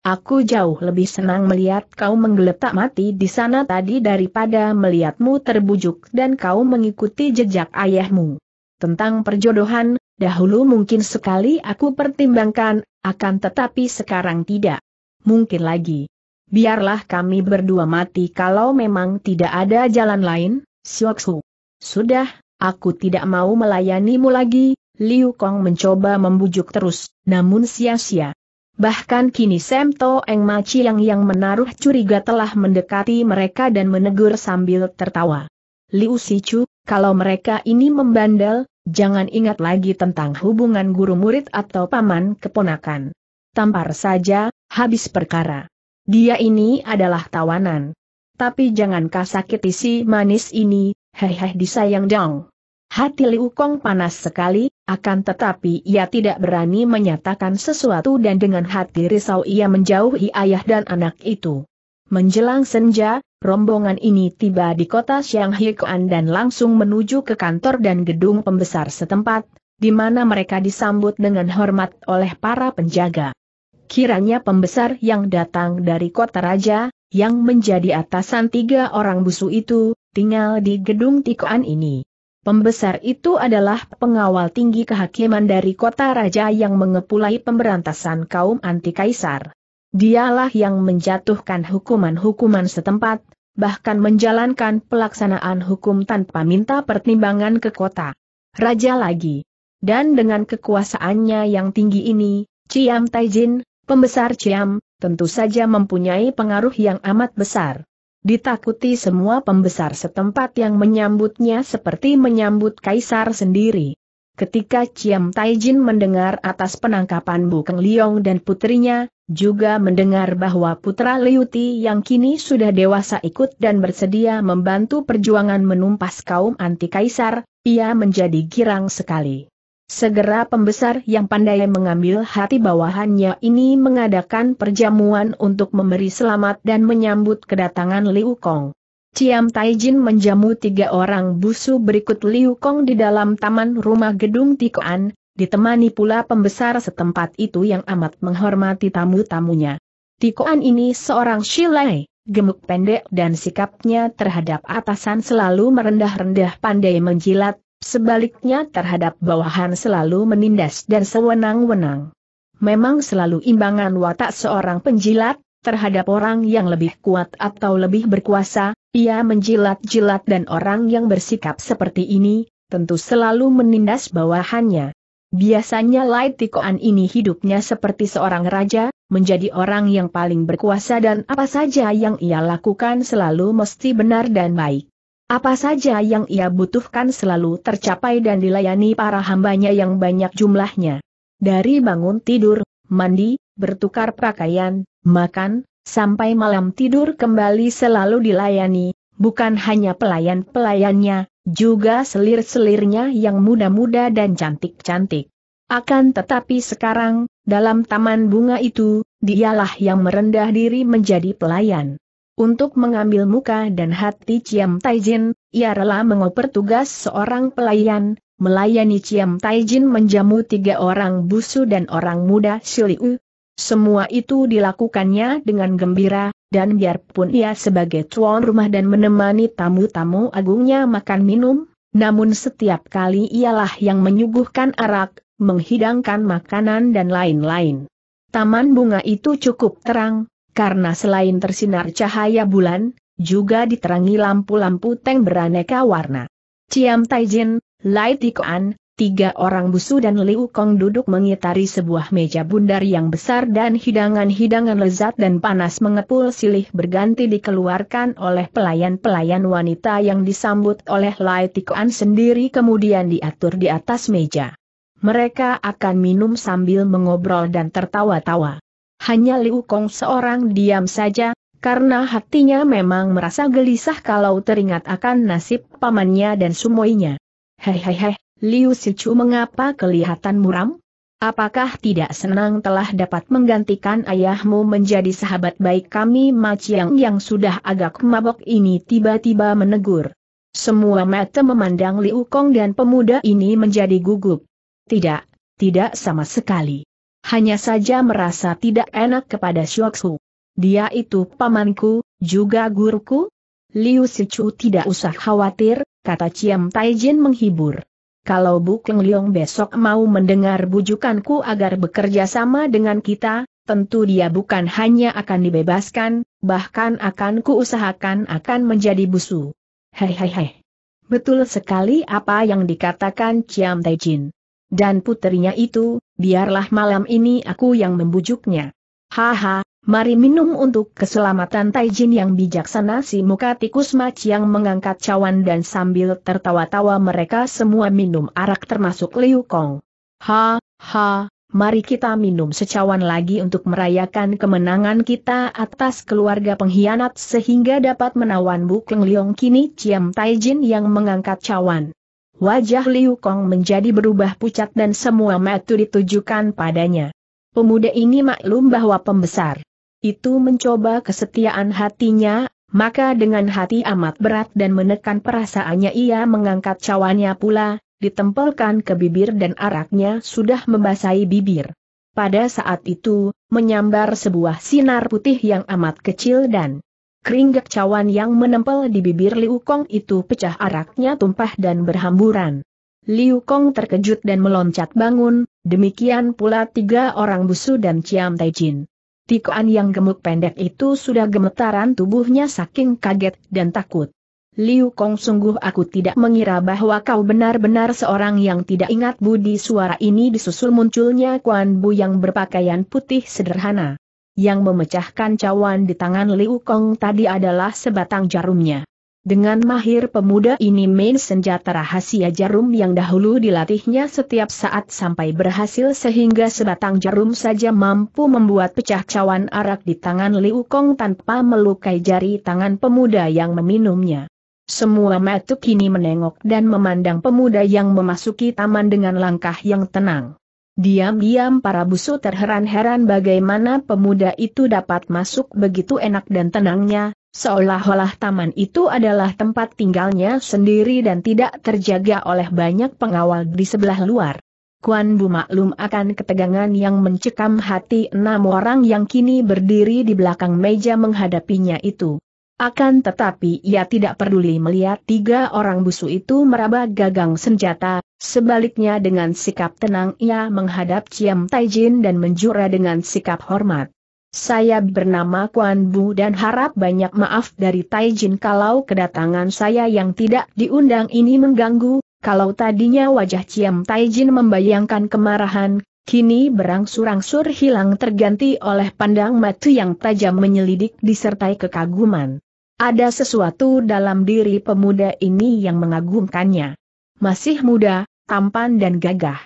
Aku jauh lebih senang melihat kau menggeletak mati di sana tadi daripada melihatmu terbujuk dan kau mengikuti jejak ayahmu. Tentang perjodohan, dahulu mungkin sekali aku pertimbangkan, akan tetapi sekarang tidak. Mungkin lagi. Biarlah kami berdua mati kalau memang tidak ada jalan lain, Sioksu. Sudah, aku tidak mau melayanimu lagi, Liu Kong mencoba membujuk terus, namun sia-sia. Bahkan kini Semto Eng Maci yang yang menaruh curiga telah mendekati mereka dan menegur sambil tertawa. Liu Sichu, kalau mereka ini membandel, jangan ingat lagi tentang hubungan guru murid atau paman keponakan. Tampar saja, habis perkara. Dia ini adalah tawanan. Tapi jangan sakiti si manis ini, hehehe, disayang dong. Hati Liu Kong panas sekali, akan tetapi ia tidak berani menyatakan sesuatu dan dengan hati risau ia menjauhi ayah dan anak itu. Menjelang senja, rombongan ini tiba di kota Shanghikuan dan langsung menuju ke kantor dan gedung pembesar setempat, di mana mereka disambut dengan hormat oleh para penjaga. Kiranya pembesar yang datang dari kota raja, yang menjadi atasan tiga orang busu itu, tinggal di gedung Tikoan ini. Pembesar itu adalah pengawal tinggi kehakiman dari kota raja yang mengepulai pemberantasan kaum anti kaisar. Dialah yang menjatuhkan hukuman-hukuman setempat, bahkan menjalankan pelaksanaan hukum tanpa minta pertimbangan ke kota. Raja lagi. Dan dengan kekuasaannya yang tinggi ini, Ciam Taijin, pembesar Ciam, tentu saja mempunyai pengaruh yang amat besar. Ditakuti semua pembesar setempat yang menyambutnya seperti menyambut kaisar sendiri. Ketika Ciam Taijin mendengar atas penangkapan Bukeng Liong dan putrinya, juga mendengar bahwa putra Liuti yang kini sudah dewasa ikut dan bersedia membantu perjuangan menumpas kaum anti kaisar, ia menjadi girang sekali. Segera pembesar yang pandai mengambil hati bawahannya ini mengadakan perjamuan untuk memberi selamat dan menyambut kedatangan Liu Kong. Ciam Taijin menjamu tiga orang busu berikut Liu Kong di dalam taman rumah gedung Tikoan, ditemani pula pembesar setempat itu yang amat menghormati tamu-tamunya. Tikoan ini seorang Shilai, gemuk pendek dan sikapnya terhadap atasan selalu merendah-rendah pandai menjilat, Sebaliknya terhadap bawahan selalu menindas dan sewenang-wenang. Memang selalu imbangan watak seorang penjilat, terhadap orang yang lebih kuat atau lebih berkuasa, ia menjilat-jilat dan orang yang bersikap seperti ini, tentu selalu menindas bawahannya. Biasanya Lai Tikoan ini hidupnya seperti seorang raja, menjadi orang yang paling berkuasa dan apa saja yang ia lakukan selalu mesti benar dan baik. Apa saja yang ia butuhkan selalu tercapai dan dilayani para hambanya yang banyak jumlahnya. Dari bangun tidur, mandi, bertukar pakaian, makan, sampai malam tidur kembali selalu dilayani, bukan hanya pelayan-pelayannya, juga selir-selirnya yang muda-muda dan cantik-cantik. Akan tetapi sekarang, dalam taman bunga itu, dialah yang merendah diri menjadi pelayan. Untuk mengambil muka dan hati Ciam Taijin, ia rela mengoper tugas seorang pelayan, melayani Ciam Taijin menjamu tiga orang busu dan orang muda Shiliu. Semua itu dilakukannya dengan gembira, dan biarpun ia sebagai tuan rumah dan menemani tamu-tamu agungnya makan minum, namun setiap kali ialah yang menyuguhkan arak, menghidangkan makanan dan lain-lain. Taman bunga itu cukup terang, karena selain tersinar cahaya bulan, juga diterangi lampu-lampu tank beraneka warna. Ciam Taijin, Lai Tikoan, tiga orang busu dan Liu Kong duduk mengitari sebuah meja bundar yang besar dan hidangan-hidangan lezat dan panas mengepul silih berganti dikeluarkan oleh pelayan-pelayan wanita yang disambut oleh Lai Tikoan sendiri kemudian diatur di atas meja. Mereka akan minum sambil mengobrol dan tertawa-tawa. Hanya Liu Kong seorang diam saja, karena hatinya memang merasa gelisah kalau teringat akan nasib pamannya dan sumoinya. Hehehe, Liu Sichu mengapa kelihatan muram? Apakah tidak senang telah dapat menggantikan ayahmu menjadi sahabat baik kami Maciang yang sudah agak mabok ini tiba-tiba menegur. Semua mata memandang Liu Kong dan pemuda ini menjadi gugup. Tidak, tidak sama sekali. Hanya saja merasa tidak enak kepada Xuoxu. Dia itu pamanku, juga guruku? Liu Sichu tidak usah khawatir, kata Ciam Taijin menghibur. Kalau Bu Keng Leong besok mau mendengar bujukanku agar bekerja sama dengan kita, tentu dia bukan hanya akan dibebaskan, bahkan akan kuusahakan akan menjadi busu. Hei hei hei, Betul sekali apa yang dikatakan Ciam Taijin. Dan puterinya itu, biarlah malam ini aku yang membujuknya. Haha, mari minum untuk keselamatan Taijin yang bijaksana si muka tikus mac yang mengangkat cawan dan sambil tertawa-tawa mereka semua minum arak termasuk Liu Kong. Ha, ha, mari kita minum secawan lagi untuk merayakan kemenangan kita atas keluarga pengkhianat sehingga dapat menawan Keng Liong kini Ciam Taijin yang mengangkat cawan. Wajah Liu Kong menjadi berubah pucat dan semua mata ditujukan padanya. Pemuda ini maklum bahwa pembesar itu mencoba kesetiaan hatinya, maka dengan hati amat berat dan menekan perasaannya ia mengangkat cawannya pula, ditempelkan ke bibir dan araknya sudah membasahi bibir. Pada saat itu, menyambar sebuah sinar putih yang amat kecil dan Keringgak cawan yang menempel di bibir Liu Kong itu pecah araknya tumpah dan berhamburan. Liu Kong terkejut dan meloncat bangun, demikian pula tiga orang busu dan Ciam Tai Jin. Tikoan yang gemuk pendek itu sudah gemetaran tubuhnya saking kaget dan takut. Liu Kong sungguh aku tidak mengira bahwa kau benar-benar seorang yang tidak ingat budi suara ini disusul munculnya Kuan Bu yang berpakaian putih sederhana. Yang memecahkan cawan di tangan Liu Kong tadi adalah sebatang jarumnya. Dengan mahir pemuda ini main senjata rahasia jarum yang dahulu dilatihnya setiap saat sampai berhasil sehingga sebatang jarum saja mampu membuat pecah cawan arak di tangan Liu Kong tanpa melukai jari tangan pemuda yang meminumnya. Semua mata kini menengok dan memandang pemuda yang memasuki taman dengan langkah yang tenang. Diam-diam para busu terheran-heran bagaimana pemuda itu dapat masuk begitu enak dan tenangnya, seolah-olah taman itu adalah tempat tinggalnya sendiri dan tidak terjaga oleh banyak pengawal di sebelah luar. Kuan Bu maklum akan ketegangan yang mencekam hati enam orang yang kini berdiri di belakang meja menghadapinya itu. Akan tetapi ia tidak peduli melihat tiga orang busu itu meraba gagang senjata, sebaliknya dengan sikap tenang ia menghadap Ciam Taijin dan menjura dengan sikap hormat. Saya bernama Kuan Bu dan harap banyak maaf dari Taijin kalau kedatangan saya yang tidak diundang ini mengganggu, kalau tadinya wajah Ciam Taijin membayangkan kemarahan, kini berangsur-angsur hilang terganti oleh pandang mata yang tajam menyelidik disertai kekaguman. Ada sesuatu dalam diri pemuda ini yang mengagumkannya. Masih muda, tampan dan gagah.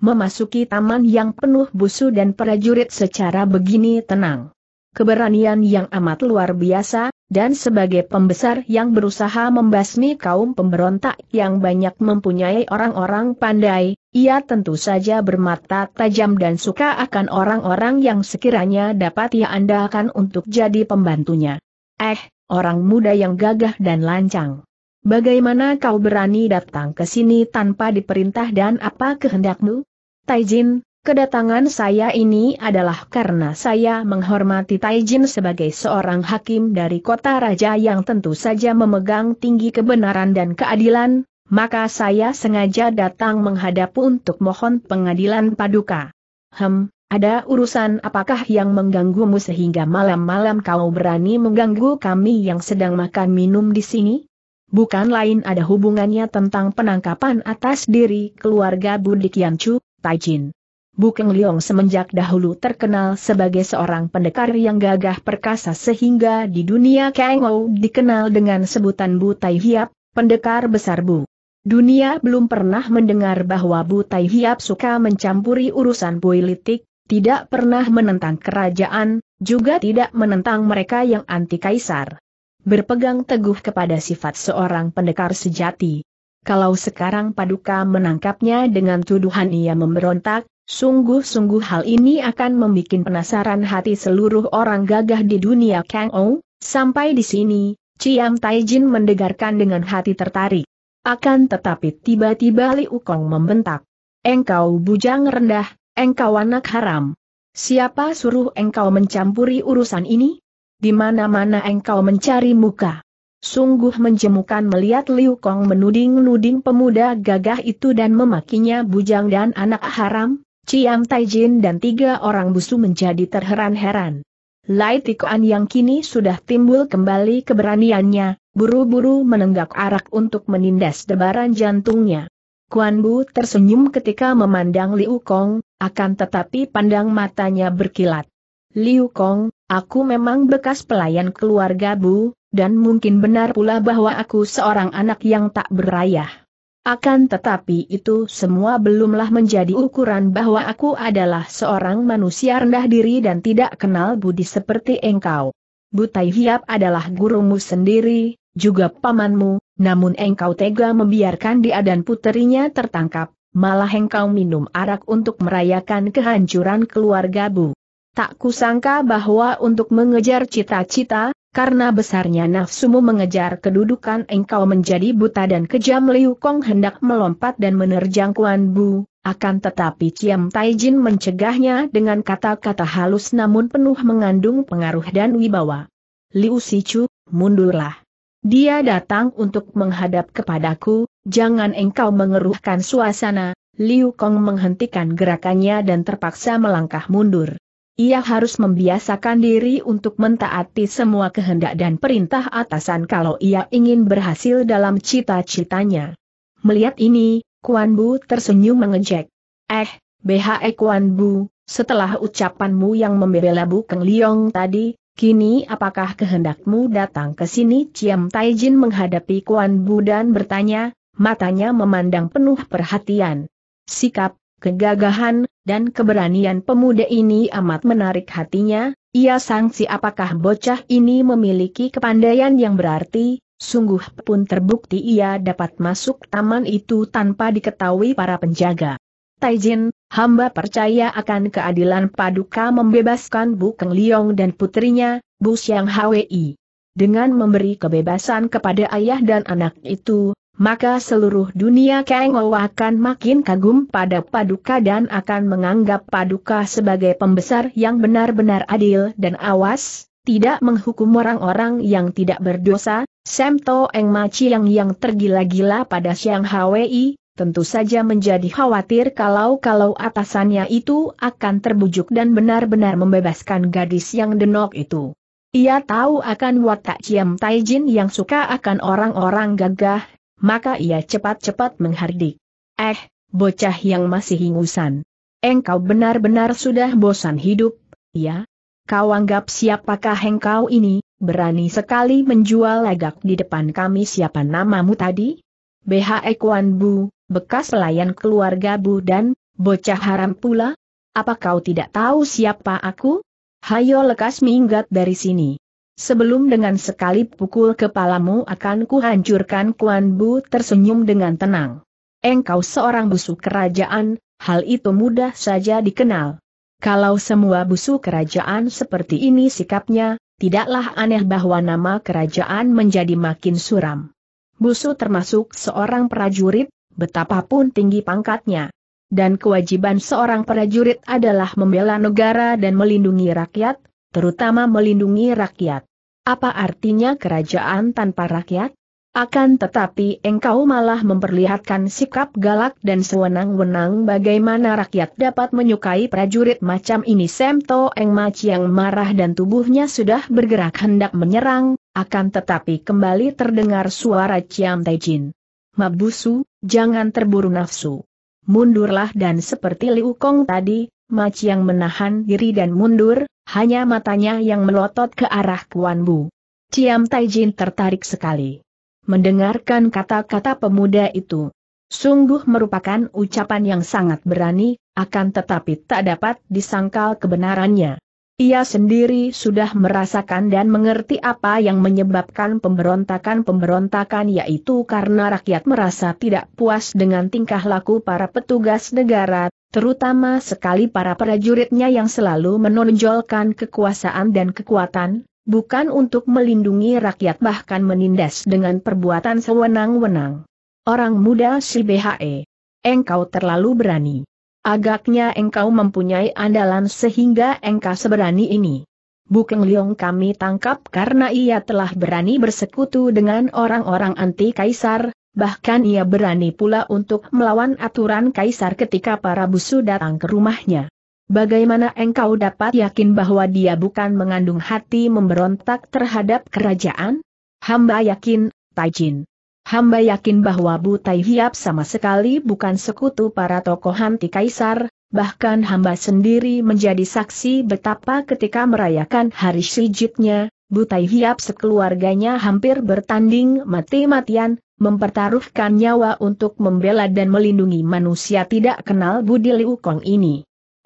Memasuki taman yang penuh busu dan prajurit secara begini tenang. Keberanian yang amat luar biasa, dan sebagai pembesar yang berusaha membasmi kaum pemberontak yang banyak mempunyai orang-orang pandai, ia tentu saja bermata tajam dan suka akan orang-orang yang sekiranya dapat ia andalkan untuk jadi pembantunya. Eh, orang muda yang gagah dan lancang. Bagaimana kau berani datang ke sini tanpa diperintah dan apa kehendakmu? Taijin, kedatangan saya ini adalah karena saya menghormati Taijin sebagai seorang hakim dari kota raja yang tentu saja memegang tinggi kebenaran dan keadilan, maka saya sengaja datang menghadap untuk mohon pengadilan paduka. Hem, ada urusan apakah yang mengganggumu sehingga malam-malam kau berani mengganggu kami yang sedang makan minum di sini? Bukan lain ada hubungannya tentang penangkapan atas diri keluarga Budi Kiancu, Taijin. Bukeng Liong semenjak dahulu terkenal sebagai seorang pendekar yang gagah perkasa sehingga di dunia Kengou dikenal dengan sebutan Bu Tai Hiap, pendekar besar Bu. Dunia belum pernah mendengar bahwa Bu Tai Hiap suka mencampuri urusan politik, tidak pernah menentang kerajaan, juga tidak menentang mereka yang anti kaisar. Berpegang teguh kepada sifat seorang pendekar sejati. Kalau sekarang Paduka menangkapnya dengan tuduhan ia memberontak, sungguh-sungguh hal ini akan membuat penasaran hati seluruh orang gagah di dunia Kang Ou. Sampai di sini, Ciam Taijin mendengarkan dengan hati tertarik. Akan tetapi tiba-tiba Liu Kong membentak. Engkau bujang rendah, Engkau anak haram. Siapa suruh engkau mencampuri urusan ini? Di mana-mana engkau mencari muka. Sungguh menjemukan melihat Liu Kong menuding-nuding pemuda gagah itu dan memakinya bujang dan anak haram, Ciang Taijin dan tiga orang busu menjadi terheran-heran. Lai Tikoan yang kini sudah timbul kembali keberaniannya, buru-buru menenggak arak untuk menindas debaran jantungnya. Kuan Bu tersenyum ketika memandang Liu Kong, akan tetapi pandang matanya berkilat. Liu Kong, aku memang bekas pelayan keluarga Bu, dan mungkin benar pula bahwa aku seorang anak yang tak berayah. Akan tetapi itu semua belumlah menjadi ukuran bahwa aku adalah seorang manusia rendah diri dan tidak kenal budi seperti engkau. Butai Hiap adalah gurumu sendiri, juga pamanmu, namun engkau tega membiarkan dia dan puterinya tertangkap, malah engkau minum arak untuk merayakan kehancuran keluarga Bu. Tak kusangka bahwa untuk mengejar cita-cita, karena besarnya nafsumu mengejar kedudukan engkau menjadi buta dan kejam Liu Kong hendak melompat dan menerjang Kuan Bu, akan tetapi Ciam Taijin mencegahnya dengan kata-kata halus namun penuh mengandung pengaruh dan wibawa. Liu Sichu, mundurlah. Dia datang untuk menghadap kepadaku, jangan engkau mengeruhkan suasana, Liu Kong menghentikan gerakannya dan terpaksa melangkah mundur. Ia harus membiasakan diri untuk mentaati semua kehendak dan perintah atasan kalau ia ingin berhasil dalam cita-citanya. Melihat ini, Kuan Bu tersenyum mengejek. Eh, BHE Kuan Bu, setelah ucapanmu yang membela Bu Keng Liong tadi, Kini apakah kehendakmu datang ke sini? Ciam Taijin menghadapi Kuan Bu dan bertanya, matanya memandang penuh perhatian. Sikap, kegagahan, dan keberanian pemuda ini amat menarik hatinya, ia sangsi apakah bocah ini memiliki kepandaian yang berarti, sungguh pun terbukti ia dapat masuk taman itu tanpa diketahui para penjaga. Taijin, Hamba percaya akan keadilan Paduka membebaskan Bu Keng Liong dan putrinya, Bu Siang Hwi. Dengan memberi kebebasan kepada ayah dan anak itu, maka seluruh dunia Kengou akan makin kagum pada Paduka dan akan menganggap Paduka sebagai pembesar yang benar-benar adil dan awas, tidak menghukum orang-orang yang tidak berdosa, To Eng Ma yang yang tergila-gila pada Siang Hwi, tentu saja menjadi khawatir kalau-kalau atasannya itu akan terbujuk dan benar-benar membebaskan gadis yang denok itu. Ia tahu akan watak Ciam Taijin yang suka akan orang-orang gagah, maka ia cepat-cepat menghardik. Eh, bocah yang masih ingusan. Engkau benar-benar sudah bosan hidup, ya? Kau anggap siapakah engkau ini, berani sekali menjual lagak di depan kami siapa namamu tadi? BH Kuan Bu, bekas pelayan keluarga Bu dan bocah haram pula? Apa kau tidak tahu siapa aku? Hayo lekas minggat dari sini. Sebelum dengan sekali pukul kepalamu akan kuhancurkan Kuan Bu tersenyum dengan tenang. Engkau seorang busuk kerajaan, hal itu mudah saja dikenal. Kalau semua busuk kerajaan seperti ini sikapnya, tidaklah aneh bahwa nama kerajaan menjadi makin suram. Busuk termasuk seorang prajurit, betapapun tinggi pangkatnya. Dan kewajiban seorang prajurit adalah membela negara dan melindungi rakyat, terutama melindungi rakyat. Apa artinya kerajaan tanpa rakyat? Akan tetapi engkau malah memperlihatkan sikap galak dan sewenang-wenang bagaimana rakyat dapat menyukai prajurit macam ini Semto Eng Mac yang marah dan tubuhnya sudah bergerak hendak menyerang, akan tetapi kembali terdengar suara Ciam Taijin. Mabusu, Jangan terburu nafsu. Mundurlah dan seperti Liu Kong tadi, Maciang menahan diri dan mundur, hanya matanya yang melotot ke arah Kuan Bu. Ciam Taijin tertarik sekali. Mendengarkan kata-kata pemuda itu. Sungguh merupakan ucapan yang sangat berani, akan tetapi tak dapat disangkal kebenarannya. Ia sendiri sudah merasakan dan mengerti apa yang menyebabkan pemberontakan-pemberontakan yaitu karena rakyat merasa tidak puas dengan tingkah laku para petugas negara, terutama sekali para prajuritnya yang selalu menonjolkan kekuasaan dan kekuatan, bukan untuk melindungi rakyat bahkan menindas dengan perbuatan sewenang-wenang. Orang muda si BHE. Engkau terlalu berani. Agaknya engkau mempunyai andalan sehingga engkau seberani ini. Bukeng Liong kami tangkap karena ia telah berani bersekutu dengan orang-orang anti kaisar, bahkan ia berani pula untuk melawan aturan kaisar ketika para busu datang ke rumahnya. Bagaimana engkau dapat yakin bahwa dia bukan mengandung hati memberontak terhadap kerajaan? Hamba yakin, Tajin. Hamba yakin bahwa Butai Hiap sama sekali bukan sekutu para tokoh anti kaisar, bahkan hamba sendiri menjadi saksi betapa ketika merayakan hari sijitnya, Butai Hiap sekeluarganya hampir bertanding mati-matian, mempertaruhkan nyawa untuk membela dan melindungi manusia tidak kenal budi Liu Kong ini.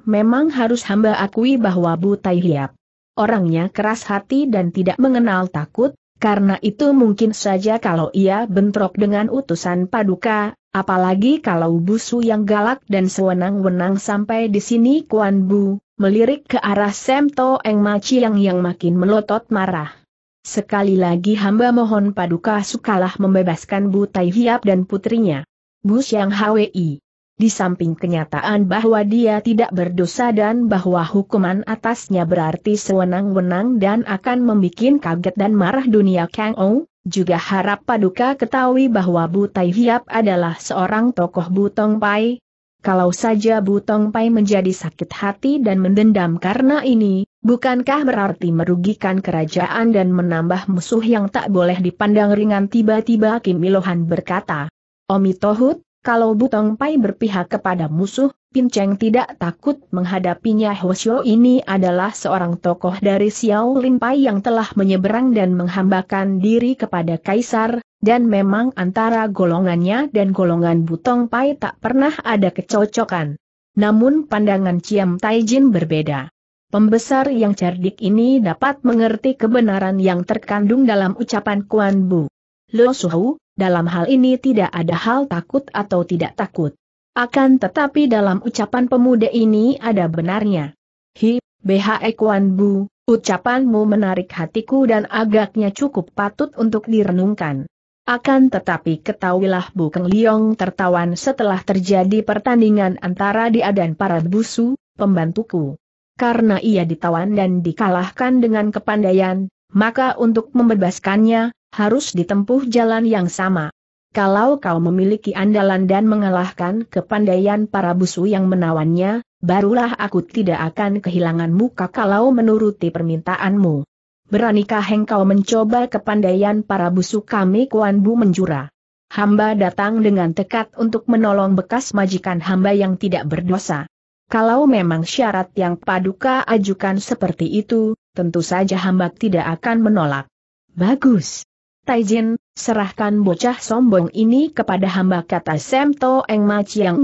Memang harus hamba akui bahwa Butai Hiap orangnya keras hati dan tidak mengenal takut, karena itu mungkin saja kalau ia bentrok dengan utusan paduka, apalagi kalau busu yang galak dan sewenang-wenang sampai di sini Kuan Bu, melirik ke arah Semto Eng Maci yang yang makin melotot marah. Sekali lagi hamba mohon paduka sukalah membebaskan Bu Tai Hiap dan putrinya. Bu yang Hwi di samping kenyataan bahwa dia tidak berdosa dan bahwa hukuman atasnya berarti sewenang-wenang dan akan membuat kaget dan marah dunia Kang Ou, juga harap Paduka ketahui bahwa Butai Hiap adalah seorang tokoh Butong Pai. Kalau saja Butong Pai menjadi sakit hati dan mendendam karena ini, bukankah berarti merugikan kerajaan dan menambah musuh yang tak boleh dipandang ringan tiba-tiba Kim Ilohan berkata. Omi Tohut, kalau Butong Pai berpihak kepada musuh, Pin Cheng tidak takut menghadapinya Hoshio ini adalah seorang tokoh dari Xiao Lin Pai yang telah menyeberang dan menghambakan diri kepada Kaisar, dan memang antara golongannya dan golongan Butong Pai tak pernah ada kecocokan. Namun pandangan Ciam Taijin berbeda. Pembesar yang cerdik ini dapat mengerti kebenaran yang terkandung dalam ucapan Kuan Bu. Lo Suhu, dalam hal ini tidak ada hal takut atau tidak takut. Akan tetapi dalam ucapan pemuda ini ada benarnya. Hi, BH Bu, ucapanmu menarik hatiku dan agaknya cukup patut untuk direnungkan. Akan tetapi ketahuilah Keng Liong tertawan setelah terjadi pertandingan antara dia dan para busu, pembantuku. Karena ia ditawan dan dikalahkan dengan kepandaian, maka untuk membebaskannya, harus ditempuh jalan yang sama. Kalau kau memiliki andalan dan mengalahkan kepandaian para busu yang menawannya, barulah aku tidak akan kehilangan muka kalau menuruti permintaanmu. Beranikah engkau mencoba kepandaian para busu kami Kuan Bu menjura? Hamba datang dengan tekad untuk menolong bekas majikan hamba yang tidak berdosa. Kalau memang syarat yang paduka ajukan seperti itu, tentu saja hamba tidak akan menolak. Bagus. Taijin, serahkan bocah sombong ini kepada hamba kata Sam Eng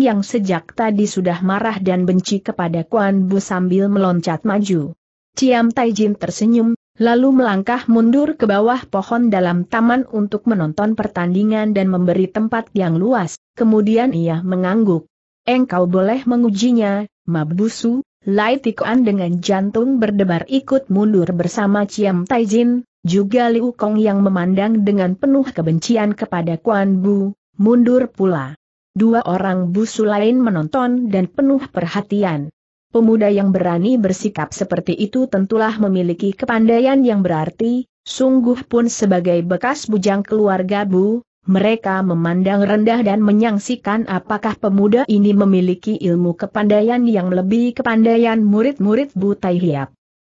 yang sejak tadi sudah marah dan benci kepada Kuan Bu sambil meloncat maju. Ciam Taijin tersenyum, lalu melangkah mundur ke bawah pohon dalam taman untuk menonton pertandingan dan memberi tempat yang luas, kemudian ia mengangguk. Engkau boleh mengujinya, Mabusu, Lai Tikuan dengan jantung berdebar ikut mundur bersama Ciam Taijin, juga Liu Kong yang memandang dengan penuh kebencian kepada Kuan Bu, mundur pula. Dua orang busu lain menonton dan penuh perhatian. Pemuda yang berani bersikap seperti itu tentulah memiliki kepandaian yang berarti, sungguh pun sebagai bekas bujang keluarga Bu, mereka memandang rendah dan menyaksikan apakah pemuda ini memiliki ilmu kepandaian yang lebih kepandaian murid-murid Bu Tai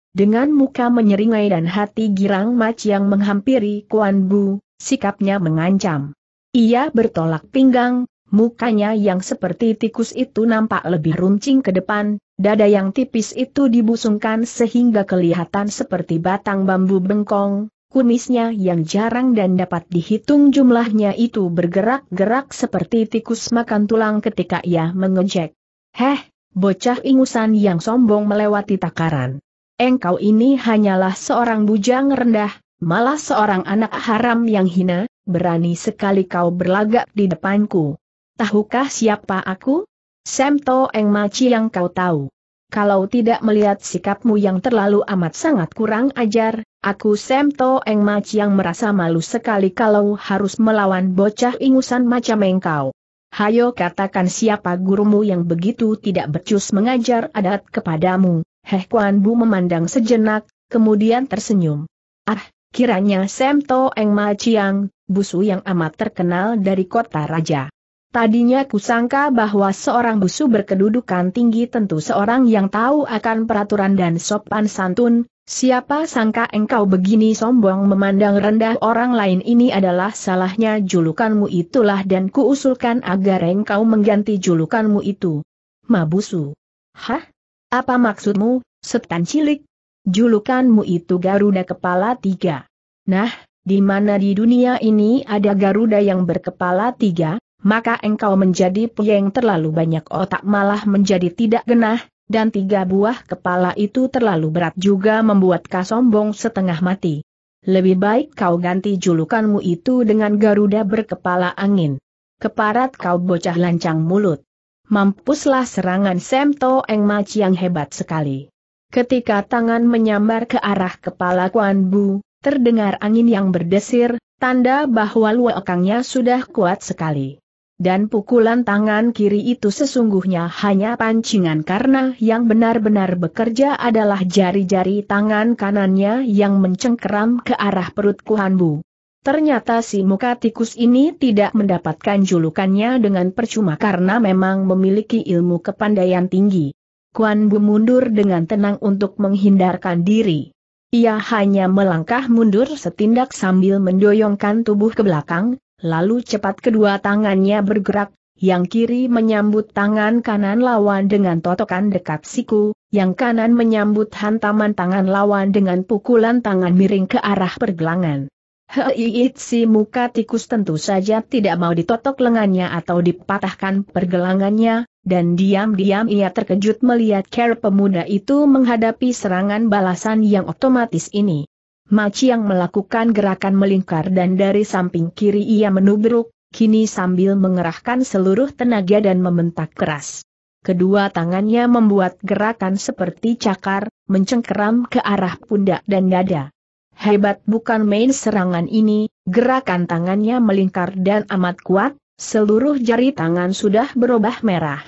dengan muka menyeringai dan hati girang mac yang menghampiri Kuan Bu, sikapnya mengancam. Ia bertolak pinggang, mukanya yang seperti tikus itu nampak lebih runcing ke depan, dada yang tipis itu dibusungkan sehingga kelihatan seperti batang bambu bengkong, kumisnya yang jarang dan dapat dihitung jumlahnya itu bergerak-gerak seperti tikus makan tulang ketika ia mengejek. Heh, bocah ingusan yang sombong melewati takaran engkau ini hanyalah seorang bujang rendah, malah seorang anak haram yang hina, berani sekali kau berlagak di depanku. Tahukah siapa aku? Semto Eng Maci yang kau tahu. Kalau tidak melihat sikapmu yang terlalu amat sangat kurang ajar, aku Semto Eng Maci yang merasa malu sekali kalau harus melawan bocah ingusan macam engkau. Hayo katakan siapa gurumu yang begitu tidak becus mengajar adat kepadamu. Heh Kuan Bu memandang sejenak, kemudian tersenyum. Ah, kiranya Sam To Eng Ma Chiang, busu yang amat terkenal dari kota raja. Tadinya kusangka bahwa seorang busu berkedudukan tinggi tentu seorang yang tahu akan peraturan dan sopan santun, siapa sangka engkau begini sombong memandang rendah orang lain ini adalah salahnya julukanmu itulah dan kuusulkan agar engkau mengganti julukanmu itu. ma busu. Hah? Apa maksudmu, setan cilik? Julukanmu itu Garuda Kepala Tiga. Nah, di mana di dunia ini ada Garuda yang berkepala tiga, maka engkau menjadi puyeng terlalu banyak otak malah menjadi tidak genah, dan tiga buah kepala itu terlalu berat juga membuat kau sombong setengah mati. Lebih baik kau ganti julukanmu itu dengan Garuda berkepala angin. Keparat kau bocah lancang mulut mampuslah serangan Semto Eng Mach yang hebat sekali. Ketika tangan menyambar ke arah kepala Kuan Bu, terdengar angin yang berdesir, tanda bahwa luakangnya sudah kuat sekali. Dan pukulan tangan kiri itu sesungguhnya hanya pancingan karena yang benar-benar bekerja adalah jari-jari tangan kanannya yang mencengkeram ke arah perut Kuan Bu. Ternyata si muka tikus ini tidak mendapatkan julukannya dengan percuma karena memang memiliki ilmu kepandaian tinggi. Kuan Bu mundur dengan tenang untuk menghindarkan diri. Ia hanya melangkah mundur setindak sambil mendoyongkan tubuh ke belakang, lalu cepat kedua tangannya bergerak, yang kiri menyambut tangan kanan lawan dengan totokan dekat siku, yang kanan menyambut hantaman tangan lawan dengan pukulan tangan miring ke arah pergelangan. Heiit si muka tikus tentu saja tidak mau ditotok lengannya atau dipatahkan pergelangannya, dan diam-diam ia terkejut melihat care pemuda itu menghadapi serangan balasan yang otomatis ini. Maci yang melakukan gerakan melingkar dan dari samping kiri ia menubruk, kini sambil mengerahkan seluruh tenaga dan membentak keras. Kedua tangannya membuat gerakan seperti cakar, mencengkeram ke arah pundak dan dada. Hebat bukan main serangan ini, gerakan tangannya melingkar dan amat kuat, seluruh jari tangan sudah berubah merah.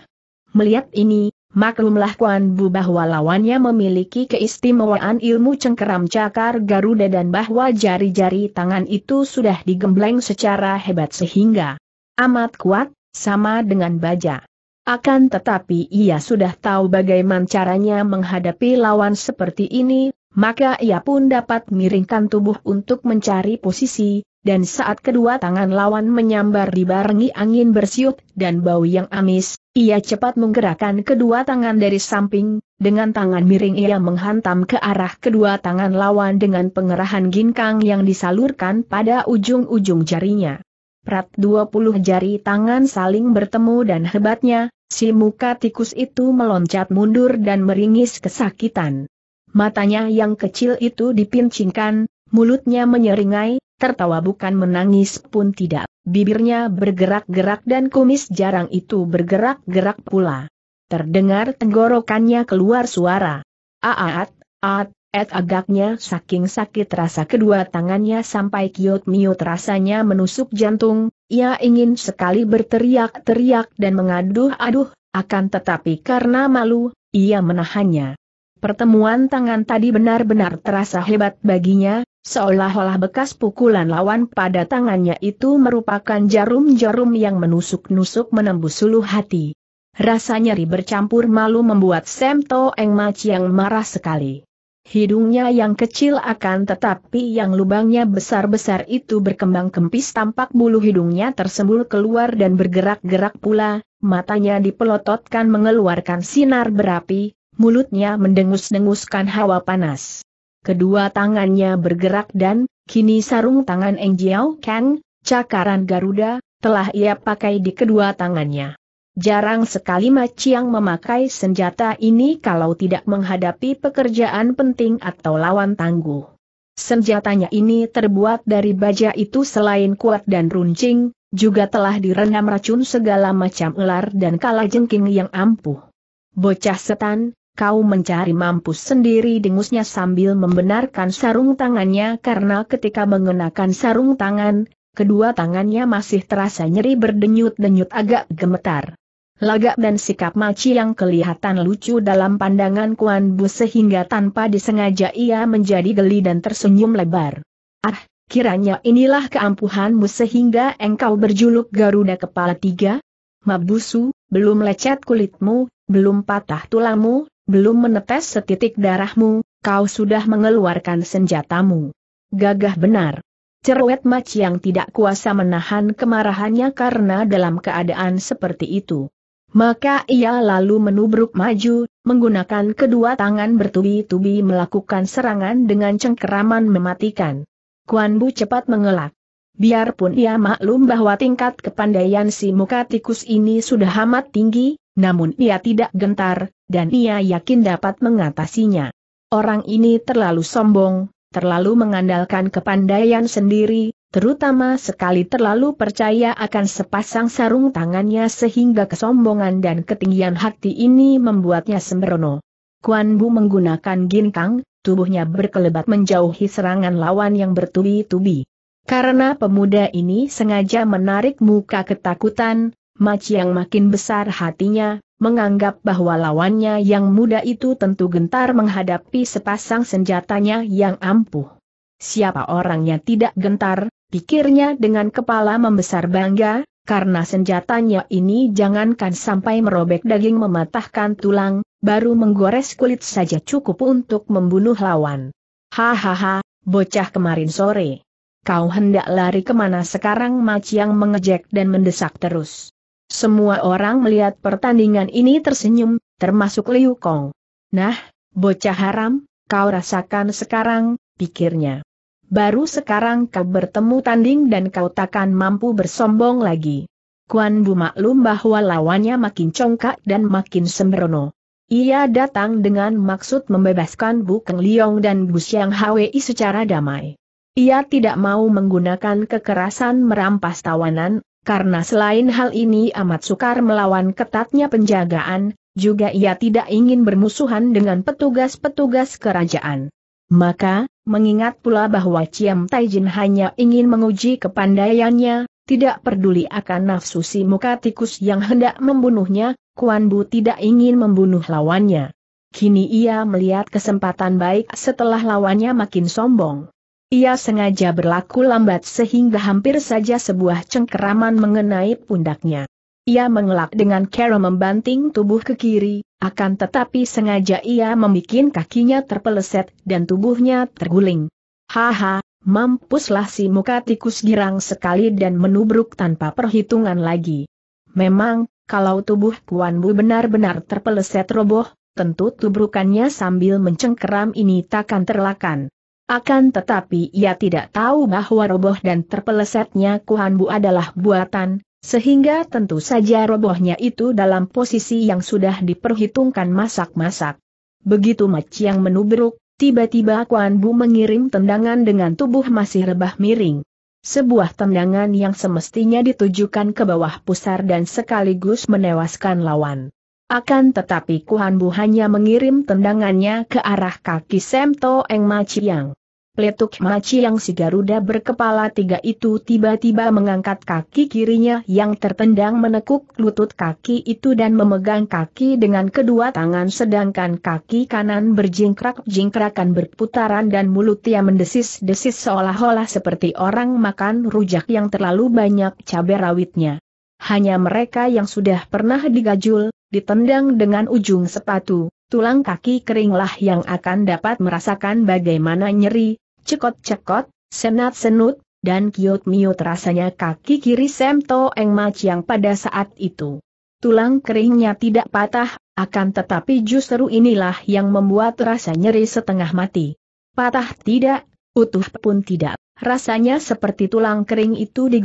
Melihat ini, maklumlah Kuan Bu bahwa lawannya memiliki keistimewaan ilmu cengkeram cakar Garuda dan bahwa jari-jari tangan itu sudah digembleng secara hebat sehingga amat kuat, sama dengan baja. Akan tetapi ia sudah tahu bagaimana caranya menghadapi lawan seperti ini, maka ia pun dapat miringkan tubuh untuk mencari posisi, dan saat kedua tangan lawan menyambar dibarengi angin bersiup dan bau yang amis, ia cepat menggerakkan kedua tangan dari samping, dengan tangan miring ia menghantam ke arah kedua tangan lawan dengan pengerahan ginkang yang disalurkan pada ujung-ujung jarinya. Prat 20 jari tangan saling bertemu dan hebatnya, si muka tikus itu meloncat mundur dan meringis kesakitan matanya yang kecil itu dipincingkan, mulutnya menyeringai, tertawa bukan menangis pun tidak, bibirnya bergerak-gerak dan kumis jarang itu bergerak-gerak pula. Terdengar tenggorokannya keluar suara. Aat, aat, et agaknya saking sakit rasa kedua tangannya sampai kiot miot rasanya menusuk jantung, ia ingin sekali berteriak-teriak dan mengaduh-aduh, akan tetapi karena malu, ia menahannya. Pertemuan tangan tadi benar-benar terasa hebat baginya, seolah-olah bekas pukulan lawan pada tangannya itu merupakan jarum-jarum yang menusuk-nusuk menembus suluh hati. Rasa nyeri bercampur malu membuat Sam To Eng yang marah sekali. Hidungnya yang kecil akan tetapi yang lubangnya besar-besar itu berkembang kempis tampak bulu hidungnya tersembul keluar dan bergerak-gerak pula, matanya dipelototkan mengeluarkan sinar berapi, mulutnya mendengus-denguskan hawa panas. Kedua tangannya bergerak dan, kini sarung tangan Eng Jiao Kang, cakaran Garuda, telah ia pakai di kedua tangannya. Jarang sekali Maciang memakai senjata ini kalau tidak menghadapi pekerjaan penting atau lawan tangguh. Senjatanya ini terbuat dari baja itu selain kuat dan runcing, juga telah direndam racun segala macam ular dan kalajengking yang ampuh. Bocah setan, kau mencari mampus sendiri dengusnya sambil membenarkan sarung tangannya karena ketika mengenakan sarung tangan, kedua tangannya masih terasa nyeri berdenyut-denyut agak gemetar. Lagak dan sikap Maci yang kelihatan lucu dalam pandangan Kuan Bu sehingga tanpa disengaja ia menjadi geli dan tersenyum lebar. Ah, kiranya inilah keampuhanmu sehingga engkau berjuluk Garuda Kepala Tiga? Mabusu, belum lecet kulitmu, belum patah tulangmu, belum menetes setitik darahmu, kau sudah mengeluarkan senjatamu. Gagah benar. Cerwet Mac yang tidak kuasa menahan kemarahannya karena dalam keadaan seperti itu. Maka ia lalu menubruk maju, menggunakan kedua tangan bertubi-tubi melakukan serangan dengan cengkeraman mematikan. Kuan Bu cepat mengelak. Biarpun ia maklum bahwa tingkat kepandaian si muka tikus ini sudah amat tinggi, namun ia tidak gentar, dan ia yakin dapat mengatasinya. Orang ini terlalu sombong, terlalu mengandalkan kepandaian sendiri, terutama sekali terlalu percaya akan sepasang sarung tangannya sehingga kesombongan dan ketinggian hati ini membuatnya sembrono. Kuan Bu menggunakan ginkang, tubuhnya berkelebat menjauhi serangan lawan yang bertubi-tubi. Karena pemuda ini sengaja menarik muka ketakutan, Maciang makin besar hatinya, menganggap bahwa lawannya yang muda itu tentu gentar menghadapi sepasang senjatanya yang ampuh. Siapa orangnya tidak gentar, pikirnya dengan kepala membesar bangga, karena senjatanya ini jangankan sampai merobek daging mematahkan tulang, baru menggores kulit saja cukup untuk membunuh lawan. Hahaha, bocah kemarin sore. Kau hendak lari kemana sekarang Maciang mengejek dan mendesak terus. Semua orang melihat pertandingan ini tersenyum, termasuk Liu Kong. Nah, bocah haram, kau rasakan sekarang, pikirnya. Baru sekarang kau bertemu tanding dan kau takkan mampu bersombong lagi. Kuan Bu maklum bahwa lawannya makin congkak dan makin sembrono. Ia datang dengan maksud membebaskan Bu Keng Liong dan Bu Siang Hwi secara damai. Ia tidak mau menggunakan kekerasan merampas tawanan, karena selain hal ini amat sukar melawan ketatnya penjagaan, juga ia tidak ingin bermusuhan dengan petugas-petugas kerajaan. Maka, mengingat pula bahwa Ciam Taijin hanya ingin menguji kepandaiannya, tidak peduli akan nafsu si muka tikus yang hendak membunuhnya, Kuan Bu tidak ingin membunuh lawannya. Kini ia melihat kesempatan baik setelah lawannya makin sombong. Ia sengaja berlaku lambat sehingga hampir saja sebuah cengkeraman mengenai pundaknya. Ia mengelak dengan cara membanting tubuh ke kiri, akan tetapi sengaja ia membuat kakinya terpeleset dan tubuhnya terguling. Haha, mampuslah si muka tikus girang sekali dan menubruk tanpa perhitungan lagi. Memang, kalau tubuh Kuan Bu benar-benar terpeleset roboh, tentu tubrukannya sambil mencengkeram ini takkan terlakan. Akan tetapi ia tidak tahu bahwa roboh dan terpelesetnya Kuhanbu adalah buatan, sehingga tentu saja robohnya itu dalam posisi yang sudah diperhitungkan masak-masak. Begitu Mac yang menubruk, tiba-tiba Kuan Bu mengirim tendangan dengan tubuh masih rebah miring. Sebuah tendangan yang semestinya ditujukan ke bawah pusar dan sekaligus menewaskan lawan. Akan tetapi Kuan Bu hanya mengirim tendangannya ke arah kaki Semto Eng Maciang. Pletuk maci yang si Garuda berkepala tiga itu tiba-tiba mengangkat kaki kirinya yang tertendang menekuk lutut kaki itu dan memegang kaki dengan kedua tangan sedangkan kaki kanan berjingkrak-jingkrakan berputaran dan mulutnya mendesis-desis seolah-olah seperti orang makan rujak yang terlalu banyak cabai rawitnya. Hanya mereka yang sudah pernah digajul, ditendang dengan ujung sepatu, tulang kaki keringlah yang akan dapat merasakan bagaimana nyeri, Cekot-cekot, senat-senut, dan kiot-miot rasanya kaki kiri Semto Engma yang pada saat itu. Tulang keringnya tidak patah, akan tetapi justru inilah yang membuat rasa nyeri setengah mati. Patah tidak, utuh pun tidak, rasanya seperti tulang kering itu di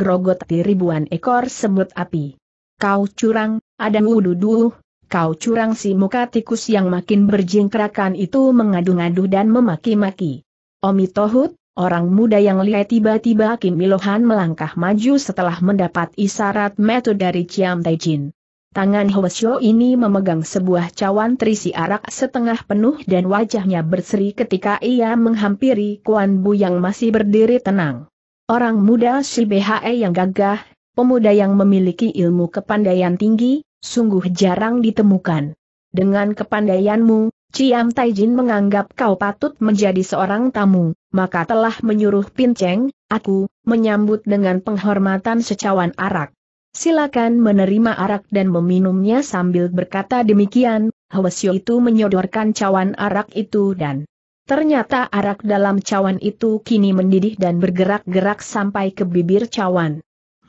ribuan ekor semut api. Kau curang, ada wududu, kau curang si muka tikus yang makin berjingkrakan itu mengadu-ngadu dan memaki-maki. Omi Tohut, orang muda yang lihat tiba-tiba Kim Ilohan melangkah maju setelah mendapat isyarat metode dari Chiam Taijin. Tangan Hwasyo ini memegang sebuah cawan terisi arak setengah penuh dan wajahnya berseri ketika ia menghampiri Kuan Bu yang masih berdiri tenang. Orang muda si BHE yang gagah, pemuda yang memiliki ilmu kepandaian tinggi, sungguh jarang ditemukan. Dengan kepandaianmu, Ciam Taijin menganggap kau patut menjadi seorang tamu, maka telah menyuruh Pinceng, aku, menyambut dengan penghormatan secawan arak. Silakan menerima arak dan meminumnya sambil berkata demikian, Hwasyo itu menyodorkan cawan arak itu dan ternyata arak dalam cawan itu kini mendidih dan bergerak-gerak sampai ke bibir cawan.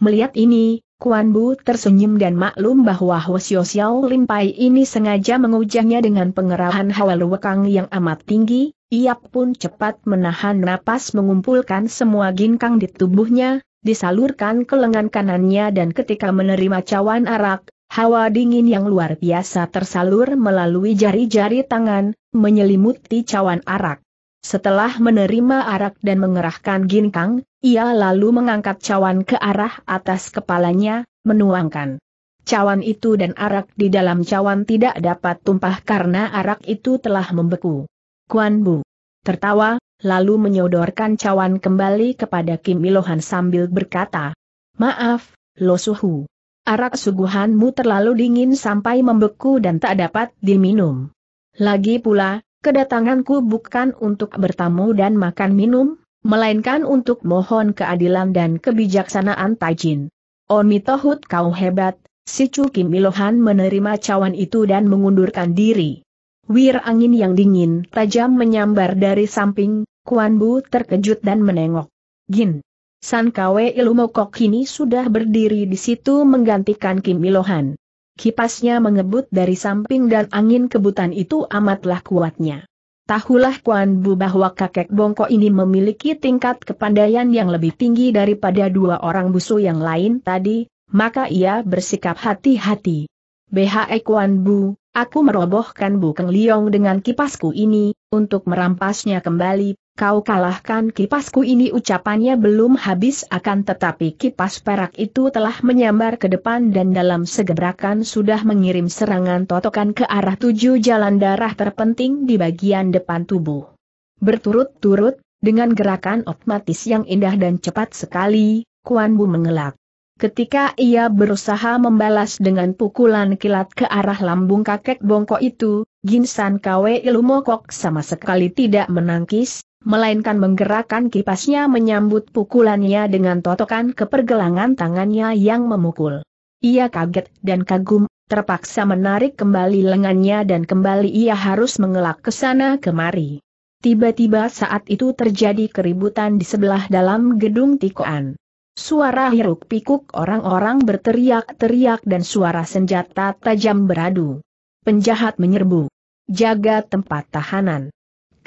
Melihat ini, Kuan Bu tersenyum dan maklum bahwa Hwasyo Xiao Limpai ini sengaja mengujahnya dengan pengerahan hawa luwekang yang amat tinggi, ia pun cepat menahan napas mengumpulkan semua ginkang di tubuhnya, disalurkan ke lengan kanannya dan ketika menerima cawan arak, hawa dingin yang luar biasa tersalur melalui jari-jari tangan, menyelimuti cawan arak. Setelah menerima arak dan mengerahkan ginkang, ia lalu mengangkat cawan ke arah atas kepalanya, menuangkan. Cawan itu dan arak di dalam cawan tidak dapat tumpah karena arak itu telah membeku. Kuan Bu tertawa, lalu menyodorkan cawan kembali kepada Kim Ilohan sambil berkata, Maaf, Lo Suhu. Arak suguhanmu terlalu dingin sampai membeku dan tak dapat diminum. Lagi pula, Kedatanganku bukan untuk bertamu dan makan minum, melainkan untuk mohon keadilan dan kebijaksanaan Taijin. Tohut, kau hebat, si Kim Ilohan menerima cawan itu dan mengundurkan diri. Wir angin yang dingin tajam menyambar dari samping, Kuan Bu terkejut dan menengok. Gin. San Kwe Ilumokok Kok kini sudah berdiri di situ menggantikan Kim Ilohan kipasnya mengebut dari samping dan angin kebutan itu amatlah kuatnya. Tahulah Kuan Bu bahwa kakek bongko ini memiliki tingkat kepandaian yang lebih tinggi daripada dua orang busu yang lain tadi, maka ia bersikap hati-hati. BHE Kuan Bu, aku merobohkan Bu Keng Liong dengan kipasku ini, untuk merampasnya kembali, Kau kalahkan kipasku ini ucapannya belum habis akan tetapi kipas perak itu telah menyambar ke depan dan dalam segebrakan sudah mengirim serangan totokan ke arah tujuh jalan darah terpenting di bagian depan tubuh. Berturut-turut, dengan gerakan otomatis yang indah dan cepat sekali, Kuan Bu mengelak. Ketika ia berusaha membalas dengan pukulan kilat ke arah lambung kakek bongkok itu, Ginsan Kwe Ilumokok sama sekali tidak menangkis, melainkan menggerakkan kipasnya menyambut pukulannya dengan totokan ke pergelangan tangannya yang memukul. Ia kaget dan kagum, terpaksa menarik kembali lengannya dan kembali ia harus mengelak ke sana kemari. Tiba-tiba saat itu terjadi keributan di sebelah dalam gedung Tikoan. Suara hiruk-pikuk orang-orang berteriak-teriak dan suara senjata tajam beradu. Penjahat menyerbu. Jaga tempat tahanan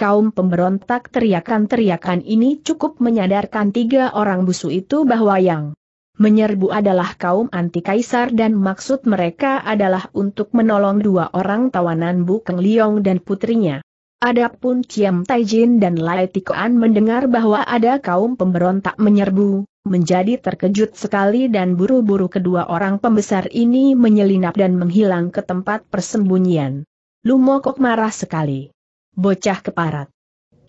kaum pemberontak teriakan-teriakan ini cukup menyadarkan tiga orang busu itu bahwa yang menyerbu adalah kaum anti kaisar dan maksud mereka adalah untuk menolong dua orang tawanan Bukeng Liong dan putrinya. Adapun Ciam Taijin dan Lai Tikoan mendengar bahwa ada kaum pemberontak menyerbu, menjadi terkejut sekali dan buru-buru kedua orang pembesar ini menyelinap dan menghilang ke tempat persembunyian. Lumokok marah sekali bocah keparat.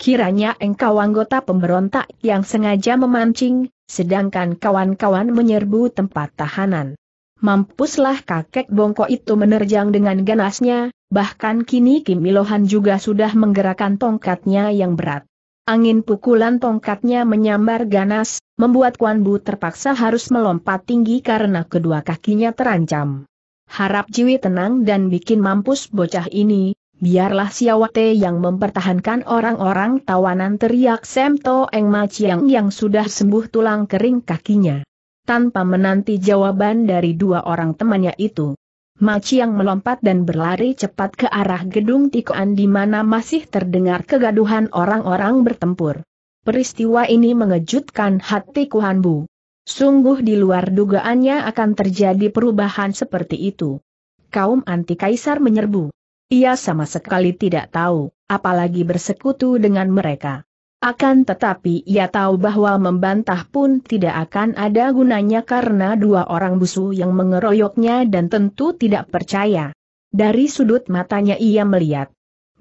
Kiranya engkau anggota pemberontak yang sengaja memancing, sedangkan kawan-kawan menyerbu tempat tahanan. Mampuslah kakek bongkok itu menerjang dengan ganasnya, bahkan kini Kim Ilohan juga sudah menggerakkan tongkatnya yang berat. Angin pukulan tongkatnya menyambar ganas, membuat Kuan Bu terpaksa harus melompat tinggi karena kedua kakinya terancam. Harap Jiwi tenang dan bikin mampus bocah ini, biarlah Siawate yang mempertahankan orang-orang tawanan teriak Semto Eng Maciang yang sudah sembuh tulang kering kakinya. Tanpa menanti jawaban dari dua orang temannya itu. Maciang melompat dan berlari cepat ke arah gedung Tikoan di mana masih terdengar kegaduhan orang-orang bertempur. Peristiwa ini mengejutkan hati Kuan Bu. Sungguh di luar dugaannya akan terjadi perubahan seperti itu. Kaum anti kaisar menyerbu. Ia sama sekali tidak tahu, apalagi bersekutu dengan mereka. Akan tetapi ia tahu bahwa membantah pun tidak akan ada gunanya karena dua orang busu yang mengeroyoknya dan tentu tidak percaya. Dari sudut matanya ia melihat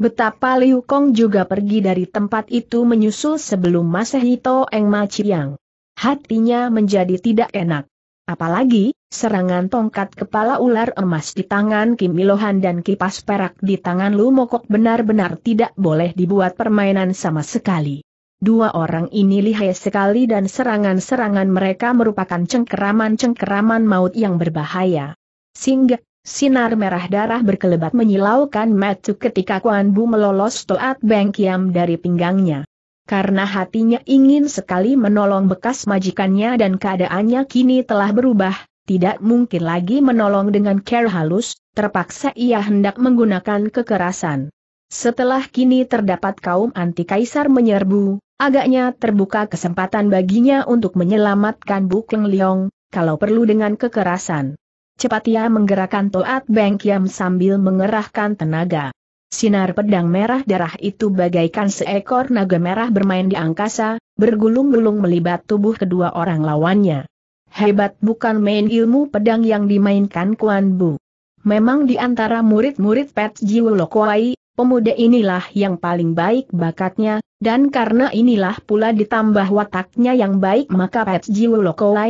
betapa Liu Kong juga pergi dari tempat itu menyusul sebelum Masehito Eng Ma Chiang. Hatinya menjadi tidak enak. Apalagi, serangan tongkat kepala ular emas di tangan Kim Ilohan dan kipas perak di tangan Lu Mokok benar-benar tidak boleh dibuat permainan sama sekali. Dua orang ini lihai sekali dan serangan-serangan mereka merupakan cengkeraman-cengkeraman maut yang berbahaya. Sehingga, sinar merah darah berkelebat menyilaukan matu ketika Kuan Bu melolos toat Beng Kiam dari pinggangnya karena hatinya ingin sekali menolong bekas majikannya dan keadaannya kini telah berubah, tidak mungkin lagi menolong dengan care halus, terpaksa ia hendak menggunakan kekerasan. Setelah kini terdapat kaum anti kaisar menyerbu, agaknya terbuka kesempatan baginya untuk menyelamatkan Keng Liong, kalau perlu dengan kekerasan. Cepat ia menggerakkan Toat Beng Kiam sambil mengerahkan tenaga. Sinar pedang merah darah itu bagaikan seekor naga merah bermain di angkasa, bergulung-gulung melibat tubuh kedua orang lawannya. Hebat bukan main ilmu pedang yang dimainkan Kuan Bu. Memang di antara murid-murid Pet Jiu pemuda inilah yang paling baik bakatnya, dan karena inilah pula ditambah wataknya yang baik maka Pet Jiu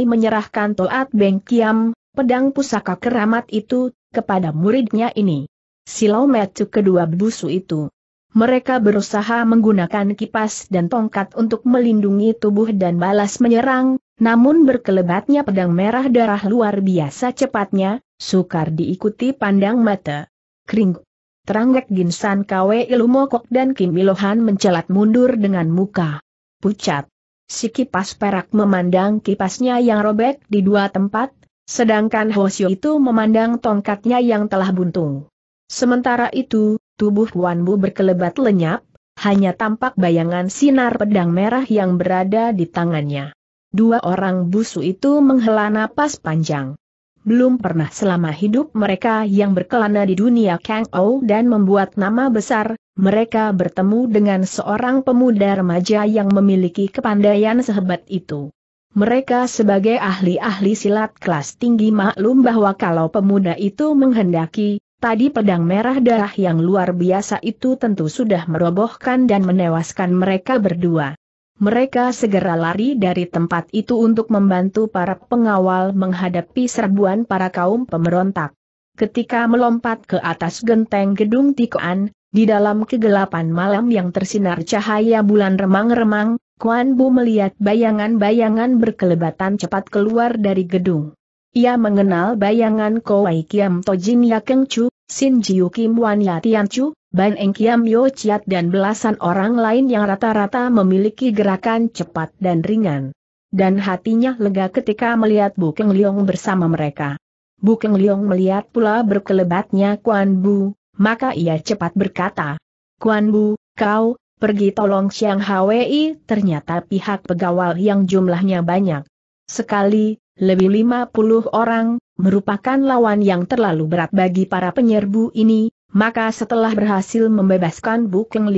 menyerahkan Toat Beng Kiam, pedang pusaka keramat itu, kepada muridnya ini silau metu kedua busu itu. Mereka berusaha menggunakan kipas dan tongkat untuk melindungi tubuh dan balas menyerang, namun berkelebatnya pedang merah darah luar biasa cepatnya, sukar diikuti pandang mata. Kring. Teranggak Ginsan Kwe Ilumokok dan Kim Ilohan mencelat mundur dengan muka. Pucat. Si kipas perak memandang kipasnya yang robek di dua tempat, sedangkan Hosio itu memandang tongkatnya yang telah buntung. Sementara itu, tubuh Wan Bu berkelebat lenyap, hanya tampak bayangan sinar pedang merah yang berada di tangannya. Dua orang busu itu menghela napas panjang. Belum pernah selama hidup mereka yang berkelana di dunia Kang Ou dan membuat nama besar, mereka bertemu dengan seorang pemuda remaja yang memiliki kepandaian sehebat itu. Mereka sebagai ahli-ahli silat kelas tinggi maklum bahwa kalau pemuda itu menghendaki, Tadi pedang merah darah yang luar biasa itu tentu sudah merobohkan dan menewaskan mereka berdua. Mereka segera lari dari tempat itu untuk membantu para pengawal menghadapi serbuan para kaum pemberontak. Ketika melompat ke atas genteng gedung Tikoan, di dalam kegelapan malam yang tersinar cahaya bulan remang-remang, Kuan Bu melihat bayangan-bayangan berkelebatan cepat keluar dari gedung. Ia mengenal bayangan Kowai Kiam Tojin Ya Keng Chu, Sin Jiu Kim Wan Ya Tian Chu, Ban Eng Kiam Yo Chiat dan belasan orang lain yang rata-rata memiliki gerakan cepat dan ringan. Dan hatinya lega ketika melihat Bukeng Liong bersama mereka. Bukeng Liong melihat pula berkelebatnya Kuan Bu, maka ia cepat berkata, Kuan Bu, kau, pergi tolong Siang Hwi ternyata pihak pegawal yang jumlahnya banyak. Sekali, lebih 50 orang, merupakan lawan yang terlalu berat bagi para penyerbu ini, maka setelah berhasil membebaskan Bu Keng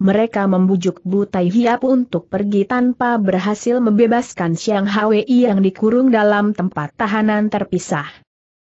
mereka membujuk Bu Tai Hiap untuk pergi tanpa berhasil membebaskan Siang Hwi yang dikurung dalam tempat tahanan terpisah.